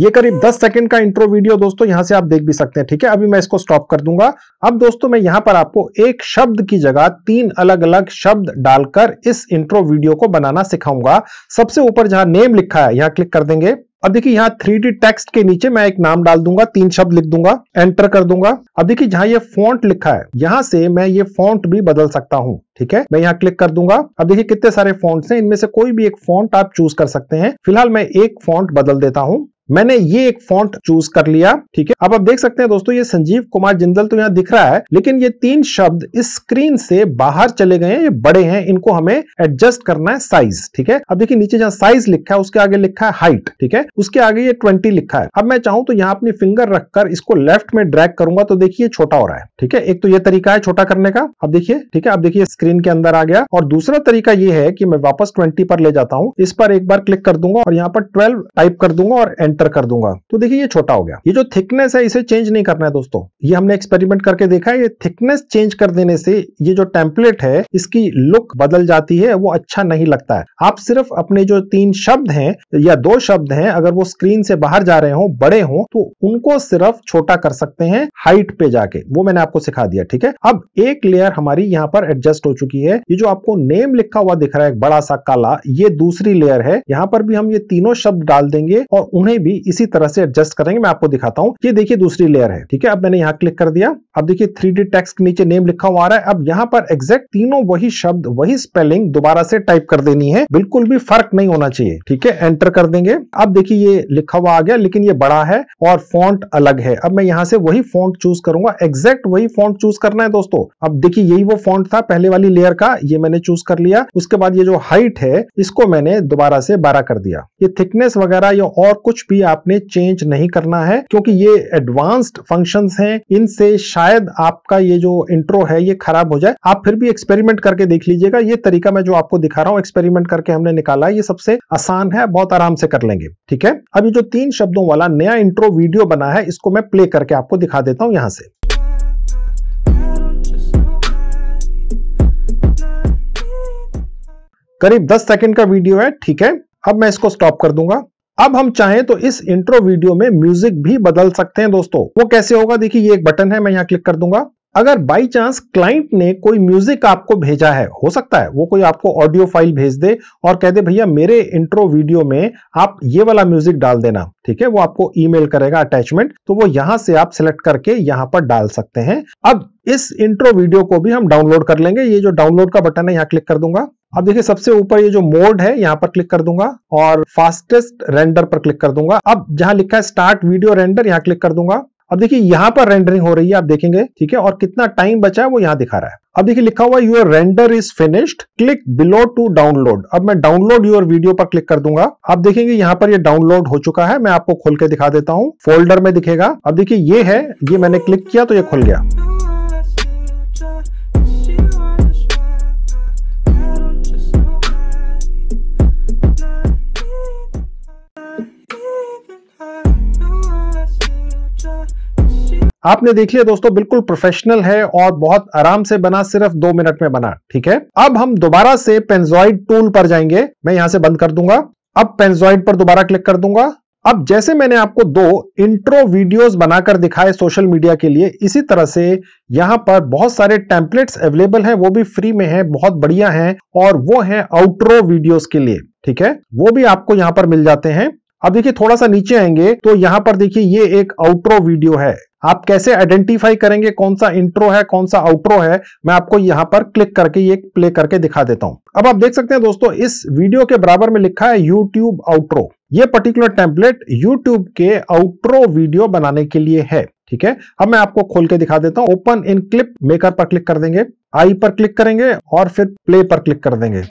ये करीब 10 सेकंड का इंट्रो वीडियो दोस्तों यहां से आप देख भी सकते हैं ठीक है अभी मैं इसको स्टॉप कर दूंगा अब दोस्तों मैं यहां पर आपको एक शब्द की जगह तीन अलग अलग शब्द डालकर इस इंट्रो वीडियो को बनाना सिखाऊंगा सबसे ऊपर जहां नेम लिखा है यहां क्लिक कर देंगे अब देखिए यहाँ थ्री डी टेक्स्ट के नीचे मैं एक नाम डाल दूंगा तीन शब्द लिख दूंगा एंटर कर दूंगा अब देखिए जहां ये फॉन्ट लिखा है यहाँ से मैं ये फॉन्ट भी बदल सकता हूँ ठीक है मैं यहाँ क्लिक कर दूंगा अब देखिए कितने सारे फॉन्ट्स हैं इनमें से कोई भी एक फॉन्ट आप चूज कर सकते हैं फिलहाल मैं एक फॉन्ट बदल देता हूँ मैंने ये एक फॉन्ट चूज कर लिया ठीक है अब आप देख सकते हैं दोस्तों ये संजीव कुमार जिंदल तो यहाँ दिख रहा है लेकिन ये तीन शब्द इस स्क्रीन से बाहर चले गए हैं ये बड़े हैं इनको हमें एडजस्ट करना है साइज ठीक है अब देखिए नीचे जहाँ साइज लिखा है उसके आगे लिखा है हाइट ठीक है उसके आगे ये ट्वेंटी लिखा है अब मैं चाहूँ तो यहाँ अपनी फिंगर रखकर इसको लेफ्ट में ड्रैक करूंगा तो देखिए छोटा हो रहा है ठीक है एक तो ये तरीका है छोटा करने का अब देखिए ठीक है अब देखिए स्क्रीन के अंदर आ गया और दूसरा तरीका ये है कि मैं वापस ट्वेंटी पर ले जाता हूँ इस पर एक बार क्लिक कर दूंगा और यहाँ पर ट्वेल्व टाइप कर दूंगा और एंटर कर दूंगा तो देखिए ये छोटा हो गया ये जो थिकनेस है इसे चेंज नहीं करना है दोस्तों ये हमने एक्सपेरिमेंट करके देखा है ये थिकनेस चेंज कर देने से ये जो टेम्पलेट है इसकी लुक बदल जाती है वो अच्छा नहीं लगता है आप सिर्फ अपने जो तीन शब्द हैं या दो शब्द हैं अगर वो स्क्रीन से बाहर जा रहे हो बड़े हो तो उनको सिर्फ छोटा कर सकते हैं हाइट पे जाके वो मैंने आपको सिखा दिया ठीक है अब एक लेयर हमारी यहाँ पर एडजस्ट हो चुकी है ये जो आपको नेम लिखा हुआ दिख रहा है बड़ा सा काला ये दूसरी लेयर है यहाँ पर भी हम ये तीनों शब्द डाल देंगे और उन्हें भी इसी तरह से एडजस्ट करेंगे मैं आपको दिखाता हूँ ये देखिए दूसरी लेयर है ठीक है अब मैंने यहाँ क्लिक कर दिया अब देखिए थ्री डी टेक्स्ट नीचे नेम लिखा हुआ आ रहा है अब यहाँ पर एग्जैक्ट तीनों वही शब्द वही स्पेलिंग दोबारा से टाइप कर देनी है बिल्कुल भी फर्क नहीं होना चाहिए ठीक है एंटर कर देंगे अब देखिए ये लिखा हुआ आ गया लेकिन ये बड़ा है और फॉन्ट अलग है अब मैं यहाँ से वही फॉन्ट चूज करूंगा एग्जैक्ट वही फॉन्ट चूज करना है दोस्तों अब देखिए यही वो फॉन्ट था पहले वाली लेयर का ये मैंने चूज कर लिया उसके बाद ये जो हाइट है इसको मैंने दोबारा से बारह कर दिया ये थिकनेस वगैरह या और कुछ भी आपने चेंज नहीं करना है क्योंकि ये एडवांस्ड फंक्शन है इनसे शायद आपका ये जो इंट्रो है ये खराब हो जाए आप फिर भी एक्सपेरिमेंट करके देख लीजिएगा ये तरीका मैं जो आपको दिखा रहा हूँ एक्सपेरिमेंट करके हमने निकाला ये सबसे आसान है बहुत आराम से कर लेंगे ठीक है अब ये जो तीन शब्दों वाला नया इंट्रो वीडियो बना है इसको मैं प्ले करके आपको दिखा देता हूँ यहाँ से करीब 10 सेकंड का वीडियो है ठीक है अब मैं इसको स्टॉप कर दूंगा अब हम चाहें तो इस इंट्रो वीडियो में म्यूजिक भी बदल सकते हैं दोस्तों वो कैसे होगा देखिए ये एक बटन है मैं यहाँ क्लिक कर दूंगा अगर बाई चांस क्लाइंट ने कोई म्यूजिक आपको भेजा है हो सकता है वो कोई आपको ऑडियो फाइल भेज दे और कह दे भैया मेरे इंट्रो वीडियो में आप ये वाला म्यूजिक डाल देना ठीक है वो आपको ईमेल करेगा अटैचमेंट तो वो यहां से आप सिलेक्ट करके यहां पर डाल सकते हैं अब इस इंट्रो वीडियो को भी हम डाउनलोड कर लेंगे ये जो डाउनलोड का बटन है यहाँ क्लिक कर दूंगा अब देखिए सबसे ऊपर ये जो मोड है यहाँ पर क्लिक कर दूंगा और फास्टेस्ट रेंडर पर क्लिक कर दूंगा अब जहां लिखा है स्टार्ट वीडियो रेंडर यहाँ क्लिक कर दूंगा अब देखिए यहाँ पर रेंडरिंग हो रही है आप देखेंगे ठीक है और कितना टाइम बचा है वो यहाँ दिखा रहा है अब देखिए लिखा हुआ your render is finished click below to download अब मैं डाउनलोड योर वीडियो पर क्लिक कर दूंगा आप देखेंगे यहाँ पर ये यह डाउनलोड हो चुका है मैं आपको खोल के दिखा देता हूँ फोल्डर में दिखेगा अब देखिए ये है ये मैंने क्लिक किया तो ये खुल गया आपने देख लिया दोस्तों बिल्कुल प्रोफेशनल है और बहुत आराम से बना सिर्फ दो मिनट में बना ठीक है अब हम दोबारा से पेंजॉइड टूल पर जाएंगे मैं यहां से बंद कर दूंगा अब पेंजॉइड पर दोबारा क्लिक कर दूंगा अब जैसे मैंने आपको दो इंट्रो वीडियोस बनाकर दिखाए सोशल मीडिया के लिए इसी तरह से यहाँ पर बहुत सारे टेम्पलेट्स अवेलेबल हैं वो भी फ्री में हैं बहुत बढ़िया हैं और वो हैं आउट्रो वीडियोस के लिए ठीक है वो भी आपको यहाँ पर मिल जाते हैं अब देखिए थोड़ा सा नीचे आएंगे तो यहाँ पर देखिए ये एक आउट्रो वीडियो है आप कैसे आइडेंटिफाई करेंगे कौन सा इंट्रो है कौन सा आउट्रो है मैं आपको यहां पर क्लिक करके ये प्ले करके दिखा देता हूं अब आप देख सकते हैं दोस्तों इस वीडियो के बराबर में लिखा है यूट्यूब आउट्रो ये पर्टिकुलर टेम्पलेट यूट्यूब के आउट्रो वीडियो बनाने के लिए है ठीक है अब मैं आपको खोल के दिखा देता हूं ओपन इन क्लिप मेकर पर क्लिक कर देंगे आई पर क्लिक करेंगे और फिर प्ले पर क्लिक कर देंगे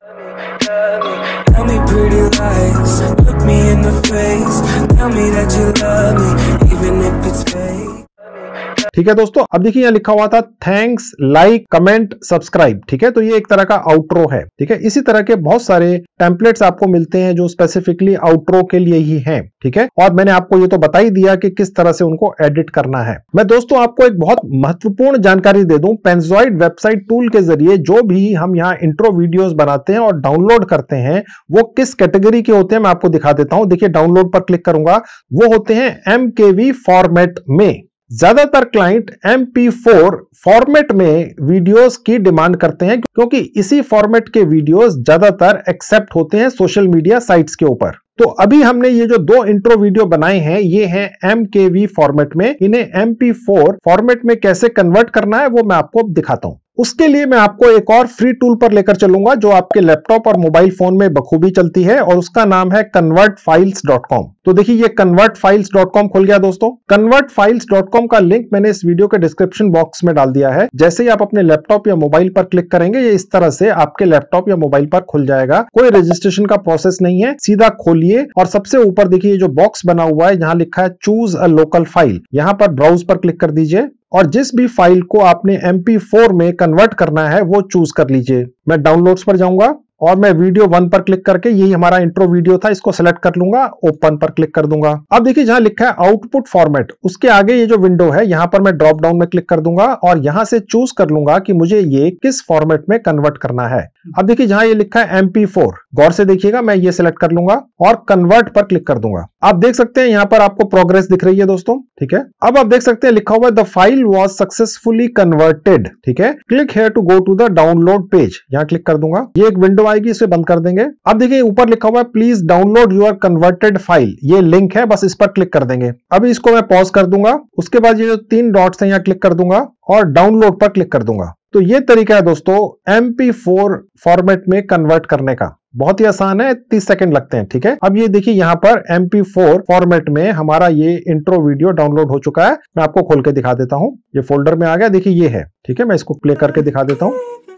ठीक है दोस्तों अब देखिए यहाँ लिखा हुआ था थैंक्स लाइक कमेंट सब्सक्राइब ठीक है तो ये एक तरह का आउट्रो है ठीक है इसी तरह के बहुत सारे टेम्पलेट्स आपको मिलते हैं जो स्पेसिफिकली आउट्रो के लिए ही है ठीक है और मैंने आपको ये तो बता ही दिया कि किस तरह से उनको एडिट करना है मैं दोस्तों आपको एक बहुत महत्वपूर्ण जानकारी दे दू पेंजॉइड वेबसाइट टूल के जरिए जो भी हम यहाँ इंट्रो वीडियो बनाते हैं और डाउनलोड करते हैं वो किस कैटेगरी के होते हैं मैं आपको दिखा देता हूं देखिए डाउनलोड पर क्लिक करूंगा वो होते हैं एम फॉर्मेट में ज्यादातर क्लाइंट एम फॉर्मेट में वीडियोस की डिमांड करते हैं क्योंकि इसी फॉर्मेट के वीडियोस ज्यादातर एक्सेप्ट होते हैं सोशल मीडिया साइट्स के ऊपर तो अभी हमने ये जो दो इंट्रो वीडियो बनाए हैं ये हैं एम फॉर्मेट में इन्हें एम फॉर्मेट में कैसे कन्वर्ट करना है वो मैं आपको दिखाता हूँ उसके लिए मैं आपको एक और फ्री टूल पर लेकर चलूंगा जो आपके लैपटॉप और मोबाइल फोन में बखूबी चलती है और उसका नाम है कॉम तो देखिए ये कन्वर्ट फाइल्स डॉट कॉम खुल गया दोस्तों कन्वर्ट फाइल्स डॉट कॉम का लिंक मैंने इस वीडियो के डिस्क्रिप्शन बॉक्स में डाल दिया है जैसे ही आप अपने लैपटॉप या मोबाइल पर क्लिक करेंगे ये इस तरह से आपके लैपटॉप या मोबाइल पर खुल जाएगा कोई रजिस्ट्रेशन का प्रोसेस नहीं है सीधा खोलिए और सबसे ऊपर देखिए जो बॉक्स बना हुआ है यहाँ लिखा है चूज अ लोकल फाइल यहाँ पर ब्राउज पर क्लिक कर दीजिए और जिस भी फाइल को आपने फोर में कन्वर्ट करना है वो चूज कर लीजिए मैं डाउनलोड्स पर जाऊंगा और मैं वीडियो वन पर क्लिक करके यही हमारा इंट्रो वीडियो था इसको सेलेक्ट कर लूंगा ओपन पर क्लिक कर दूंगा अब देखिए जहां लिखा है आउटपुट फॉर्मेट उसके आगे ये जो विंडो है यहाँ पर मैं ड्रॉप डाउन में क्लिक कर दूंगा और यहाँ से चूज कर लूंगा कि मुझे ये किस फॉर्मेट में कन्वर्ट करना है अब देखिए जहां ये लिखा है MP4 फोर गौर से देखिएगा मैं ये सिलेक्ट कर लूंगा और कन्वर्ट पर क्लिक कर दूंगा आप देख सकते हैं यहाँ पर आपको प्रोग्रेस दिख रही है दोस्तों ठीक है अब आप देख सकते हैं लिखा हुआ the file was successfully converted ठीक है click here to go to the download page यहाँ क्लिक कर दूंगा ये एक विंडो आएगी इसे बंद कर देंगे अब देखिए ऊपर लिखा हुआ है please download your converted file ये लिंक है बस इस पर क्लिक कर देंगे अभी इसको मैं पॉज कर दूंगा उसके बाद ये जो तीन डॉट्स है यहाँ क्लिक कर दूंगा और डाउनलोड पर क्लिक कर दूंगा तो ये तरीका है दोस्तों फोर फॉर्मेट में कन्वर्ट करने का बहुत ही आसान है तीस सेकंड लगते हैं ठीक है अब ये देखिए यहाँ पर MP4 फॉर्मेट में हमारा ये इंट्रो वीडियो डाउनलोड हो चुका है मैं आपको खोल के दिखा देता हूँ ये फोल्डर में आ गया देखिए ये है ठीक है मैं इसको प्ले करके दिखा देता हूँ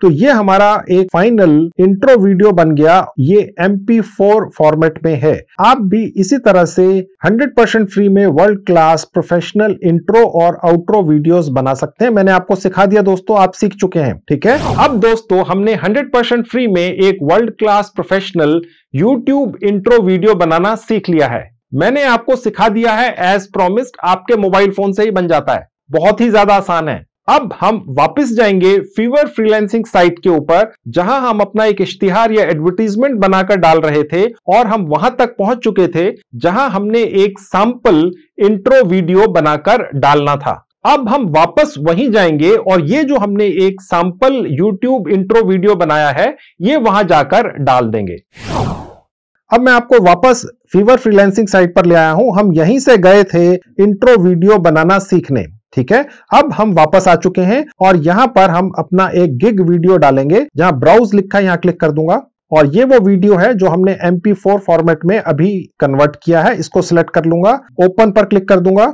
तो ये हमारा एक फाइनल इंट्रो वीडियो बन गया ये एम फॉर्मेट में है आप भी इसी तरह से 100% फ्री में वर्ल्ड क्लास प्रोफेशनल इंट्रो और आउट्रो वीडियोस बना सकते हैं मैंने आपको सिखा दिया दोस्तों आप सीख चुके हैं ठीक है अब दोस्तों हमने 100% फ्री में एक world class professional YouTube intro video बनाना सीख लिया है मैंने आपको सिखा दिया है एज प्रोमिस्ड आपके मोबाइल फोन से ही बन जाता है बहुत ही ज्यादा आसान है अब हम वापस जाएंगे फीवर फ्रीलैंसिंग साइट के ऊपर जहां हम अपना एक इश्तिहार या एडवर्टीजमेंट बनाकर डाल रहे थे और हम वहां तक पहुंच चुके थे जहां हमने एक सैंपल इंट्रो वीडियो बनाकर डालना था अब हम वापस वहीं जाएंगे और ये जो हमने एक सैंपल यूट्यूब इंट्रो वीडियो बनाया है ये वहां जाकर डाल देंगे अब मैं आपको वापस फीवर फ्रीलैंसिंग साइट पर ले आया हूं हम यहीं से गए थे इंट्रो वीडियो बनाना सीखने ठीक है अब हम वापस आ चुके हैं और यहां पर हम अपना एक गिग वीडियो डालेंगे जहां ब्राउज लिखा यहां क्लिक कर दूंगा और ये वो वीडियो है जो हमने MP4 फॉर्मेट में अभी कन्वर्ट किया है इसको सिलेक्ट कर लूंगा ओपन पर क्लिक कर दूंगा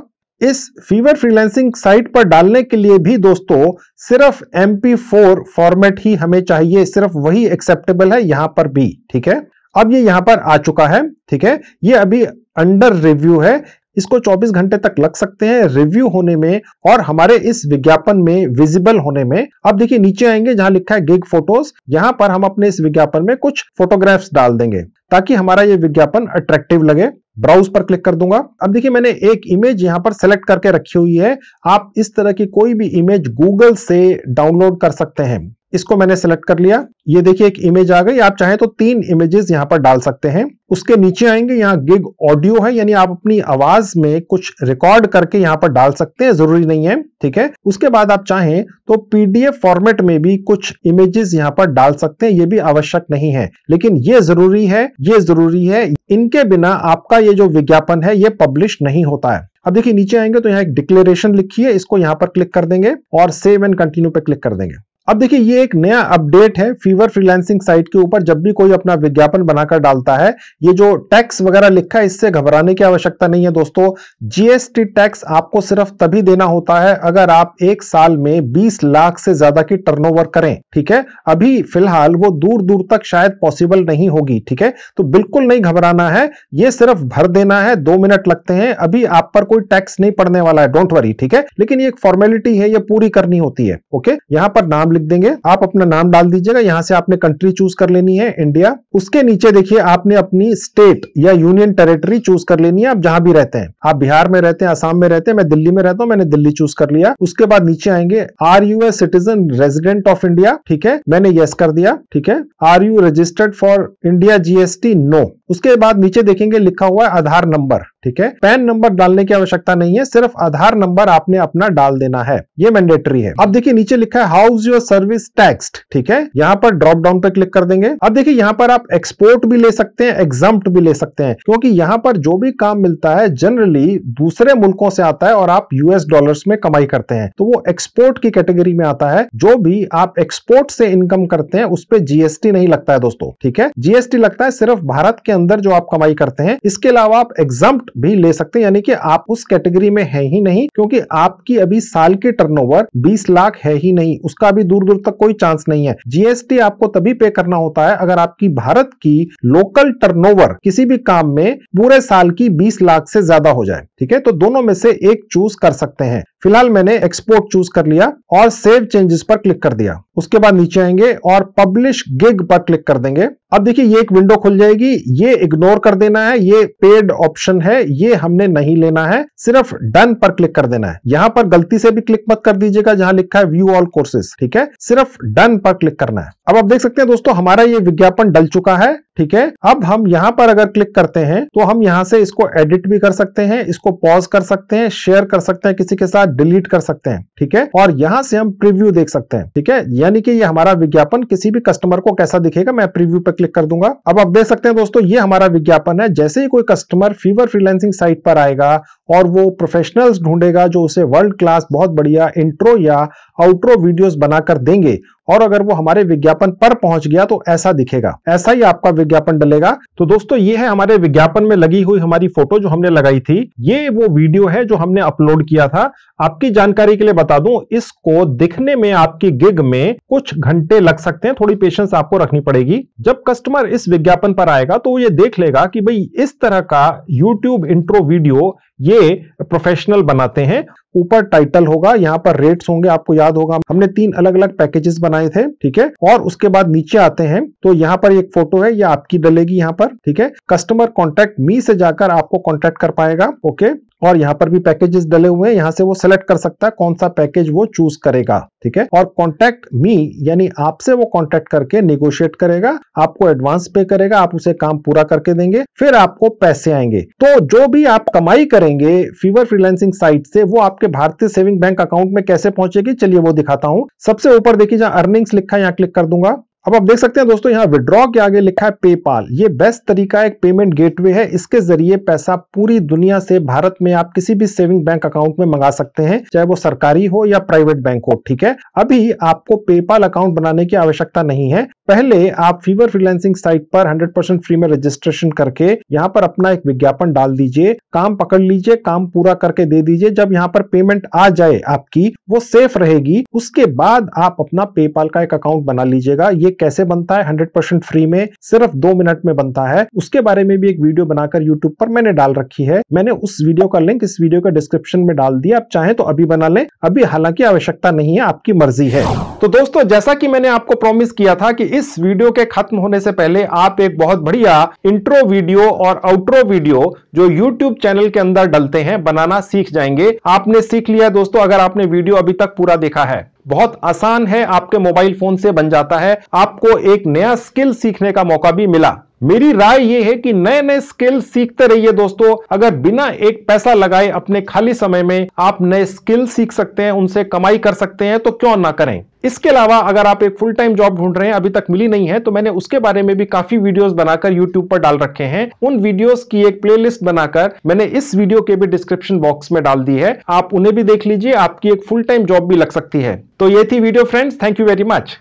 इस फीवर फ्रीलैंसिंग साइट पर डालने के लिए भी दोस्तों सिर्फ MP4 फॉर्मेट ही हमें चाहिए सिर्फ वही एक्सेप्टेबल है यहां पर भी ठीक है अब ये यहां पर आ चुका है ठीक है ये अभी अंडर रिव्यू है इसको 24 घंटे तक लग सकते हैं रिव्यू होने में और हमारे इस विज्ञापन में विजिबल होने में अब देखिए नीचे आएंगे जहां लिखा है गिग फोटोज यहां पर हम अपने इस विज्ञापन में कुछ फोटोग्राफ्स डाल देंगे ताकि हमारा ये विज्ञापन अट्रैक्टिव लगे ब्राउज पर क्लिक कर दूंगा अब देखिए मैंने एक इमेज यहां पर सेलेक्ट करके रखी हुई है आप इस तरह की कोई भी इमेज गूगल से डाउनलोड कर सकते हैं इसको मैंने सेलेक्ट कर लिया ये देखिए एक इमेज आ गई आप चाहें तो तीन इमेजेस यहाँ पर डाल सकते हैं उसके नीचे आएंगे यहाँ गिग ऑडियो है यानी आप अपनी आवाज में कुछ रिकॉर्ड करके यहाँ पर डाल सकते हैं जरूरी नहीं है ठीक है उसके बाद आप चाहें तो पीडीएफ फॉर्मेट में भी कुछ इमेजेस यहाँ पर डाल सकते हैं ये भी आवश्यक नहीं है लेकिन ये जरूरी है ये जरूरी है इनके बिना आपका ये जो विज्ञापन है ये पब्लिश नहीं होता है अब देखिए नीचे आएंगे तो यहाँ एक डिक्लेरेशन लिखी है इसको यहाँ पर क्लिक कर देंगे और सेव एंड कंटिन्यू पर क्लिक कर देंगे अब देखिए ये एक नया अपडेट है फीवर फ्रीलांसिंग साइट के ऊपर जब भी कोई अपना विज्ञापन बनाकर डालता है ये जो टैक्स वगैरह लिखा है इससे घबराने की आवश्यकता नहीं है दोस्तों जीएसटी टैक्स आपको सिर्फ तभी देना होता है अगर आप एक साल में 20 लाख से ज्यादा की टर्नओवर करें ठीक है अभी फिलहाल वो दूर दूर तक शायद पॉसिबल नहीं होगी ठीक है तो बिल्कुल नहीं घबराना है ये सिर्फ भर देना है दो मिनट लगते हैं अभी आप पर कोई टैक्स नहीं पड़ने वाला है डोंट वरी ठीक है लेकिन ये एक फॉर्मेलिटी है यह पूरी करनी होती है ओके यहाँ पर नाम लिख देंगे आप अपना नाम डाल दीजिएगा यहाँ से आपने कंट्री चूज कर लेनी है इंडिया उसके नीचे देखिए आपने अपनी स्टेट या यूनियन टेरिटरी चूज कर लेनी है आप जहां भी रहते हैं आप बिहार में रहते हैं आसाम में रहते हैं मैं दिल्ली में रहता हूँ मैंने दिल्ली चूज कर लिया उसके बाद नीचे आएंगे are you a citizen resident of India ठीक है मैंने यस कर दिया ठीक है are you registered for India GST no उसके बाद नीचे देखेंगे लिखा हुआ है आधार नंबर ठीक है पैन नंबर डालने की आवश्यकता नहीं है सिर्फ आधार नंबर आपने अपना डाल देना है ये मैंडेटरी है अब देखिए नीचे लिखा है how is your service tax ठीक है यहाँ पर ड्रॉप डाउन पे क्लिक कर देंगे अब देखिए यहाँ पर आप एक्सपोर्ट भी ले सकते हैं एग्जाम भी ले सकते हैं क्योंकि यहाँ पर जो भी काम मिलता है जनरली दूसरे मुल्कों से आता है और आप यूएस डॉलर में कमाई करते हैं तो वो एक्सपोर्ट की कैटेगरी में आता है जो भी आप एक्सपोर्ट से इनकम करते हैं उस पर जीएसटी नहीं लगता है दोस्तों ठीक है जीएसटी लगता है सिर्फ भारत के अंदर जो आप कमाई करते हैं इसके अलावा आप एग्जाम भी ले सकते हैं यानी कि आप उस कैटेगरी में है ही नहीं क्योंकि आपकी अभी साल की टर्नओवर 20 लाख है ही नहीं उसका भी दूर दूर तक कोई चांस नहीं है जीएसटी आपको तभी पे करना होता है अगर आपकी भारत की लोकल टर्नओवर किसी भी काम में पूरे साल की 20 लाख से ज्यादा हो जाए ठीक है तो दोनों में से एक चूज कर सकते हैं फिलहाल मैंने एक्सपोर्ट चूज कर लिया और सेव चेंजेस पर क्लिक कर दिया उसके बाद नीचे आएंगे और पब्लिश गिग पर क्लिक कर देंगे अब देखिए ये एक विंडो खुल जाएगी ये इग्नोर कर देना है ये पेड ऑप्शन है ये हमने नहीं लेना है सिर्फ डन पर क्लिक कर देना है यहां पर गलती से भी क्लिक मत कर दीजिएगा जहां लिखा है व्यू ऑल कोर्सेस ठीक है है सिर्फ डन पर क्लिक करना है अब आप देख सकते हैं दोस्तों हमारा ये विज्ञापन डल चुका है ठीक है अब हम यहाँ पर अगर क्लिक करते हैं तो हम यहाँ से इसको एडिट भी कर सकते हैं इसको पॉज कर सकते हैं शेयर कर सकते हैं किसी के साथ डिलीट कर सकते हैं ठीक है और यहाँ से हम प्रीव्यू देख सकते हैं ठीक है यानी कि ये हमारा विज्ञापन किसी भी कस्टमर को कैसा दिखेगा मैं प्रिव्यू पर क्लिक कर दूंगा अब आप देख सकते हैं दोस्तों ये हमारा विज्ञापन है जैसे ही कोई कस्टमर फीवर फ्रीलैंसिंग साइट पर आएगा और वो प्रोफेशनल्स ढूंढेगा जो उसे वर्ल्ड क्लास बहुत बढ़िया इंट्रो या आउट्रो वीडियोस बनाकर देंगे और अगर वो हमारे विज्ञापन पर पहुंच गया तो ऐसा दिखेगा ऐसा ही आपका विज्ञापन डलेगा तो दोस्तों ये है हमारे विज्ञापन में लगी हुई हमारी फोटो जो हमने लगाई थी ये वो वीडियो है जो हमने अपलोड किया था आपकी जानकारी के लिए बता दूं इसको दिखने में आपकी गिग में कुछ घंटे लग सकते हैं थोड़ी पेशेंस आपको रखनी पड़ेगी जब कस्टमर इस विज्ञापन पर आएगा तो ये देख लेगा कि भाई इस तरह का यूट्यूब इंट्रो वीडियो ये प्रोफेशनल बनाते हैं ऊपर टाइटल होगा यहाँ पर रेट्स होंगे आपको याद होगा हमने तीन अलग अलग पैकेजेस बनाए थे ठीक है और उसके बाद नीचे आते हैं तो यहाँ पर एक फोटो है ये आपकी डलेगी यहाँ पर ठीक है कस्टमर कॉन्टेक्ट मी से जाकर आपको कॉन्टेक्ट कर पाएगा ओके और यहाँ पर भी पैकेजेस डले हुए हैं यहाँ से वो सिलेक्ट कर सकता है कौन सा पैकेज वो चूज करेगा ठीक है और कॉन्टैक्ट मी यानी आपसे वो कॉन्टेक्ट करके निगोशिएट करेगा आपको एडवांस पे करेगा आप उसे काम पूरा करके देंगे फिर आपको पैसे आएंगे तो जो भी आप कमाई करेंगे फीवर फ्रीलांसिंग साइट से वो आपके भारतीय सेविंग बैंक अकाउंट में कैसे पहुंचेगी चलिए वो दिखाता हूँ सबसे ऊपर देखिए जहाँ अर्निंग्स लिखा है यहाँ क्लिक कर दूंगा अब आप देख सकते हैं दोस्तों यहाँ विड्रॉ के आगे लिखा है पेपाल ये बेस्ट तरीका एक पेमेंट गेटवे है इसके जरिए पैसा पूरी दुनिया से भारत में आप किसी भी सेविंग बैंक अकाउंट में मंगा सकते हैं चाहे वो सरकारी हो या प्राइवेट बैंक हो ठीक है अभी आपको पेपाल अकाउंट बनाने की आवश्यकता नहीं है पहले आप फीवर फ्रीलैंसिंग साइट पर हंड्रेड फ्री में रजिस्ट्रेशन करके यहाँ पर अपना एक विज्ञापन डाल दीजिए काम पकड़ लीजिए काम पूरा करके दे दीजिए जब यहाँ पर पेमेंट आ जाए आपकी वो सेफ रहेगी उसके बाद आप अपना पेपाल का एक अकाउंट बना लीजिएगा ये कैसे बनता है हंड्रेड परसेंट फ्री में सिर्फ दो मिनट में बनता है उसके बारे में भी एक वीडियो बनाकर यूट्यूब पर मैंने डाल रखी है मैंने उस वीडियो का लिंक इस वीडियो का डिस्क्रिप्शन में डाल दिया आप चाहें तो अभी बना लें अभी हालांकि आवश्यकता नहीं है आपकी मर्जी है तो दोस्तों जैसा कि मैंने आपको प्रॉमिस किया था कि इस वीडियो के खत्म होने से पहले आप एक बहुत बढ़िया इंट्रो वीडियो और आउट्रो वीडियो जो यूट्यूब चैनल के अंदर डलते हैं बनाना सीख जाएंगे आपने सीख लिया दोस्तों अगर आपने वीडियो अभी तक पूरा देखा है बहुत आसान है आपके मोबाइल फोन से बन जाता है आपको एक नया स्किल सीखने का मौका भी मिला मेरी राय ये है कि नए नए स्किल सीखते रहिए दोस्तों अगर बिना एक पैसा लगाए अपने खाली समय में आप नए स्किल सीख सकते हैं उनसे कमाई कर सकते हैं तो क्यों ना करें इसके अलावा अगर आप एक फुल टाइम जॉब ढूंढ रहे हैं अभी तक मिली नहीं है तो मैंने उसके बारे में भी काफी वीडियोस बनाकर यूट्यूब पर डाल रखे हैं उन वीडियोस की एक प्लेलिस्ट बनाकर मैंने इस वीडियो के भी डिस्क्रिप्शन बॉक्स में डाल दी है आप उन्हें भी देख लीजिए आपकी एक फुल टाइम जॉब भी लग सकती है तो ये थी video friends thank you very much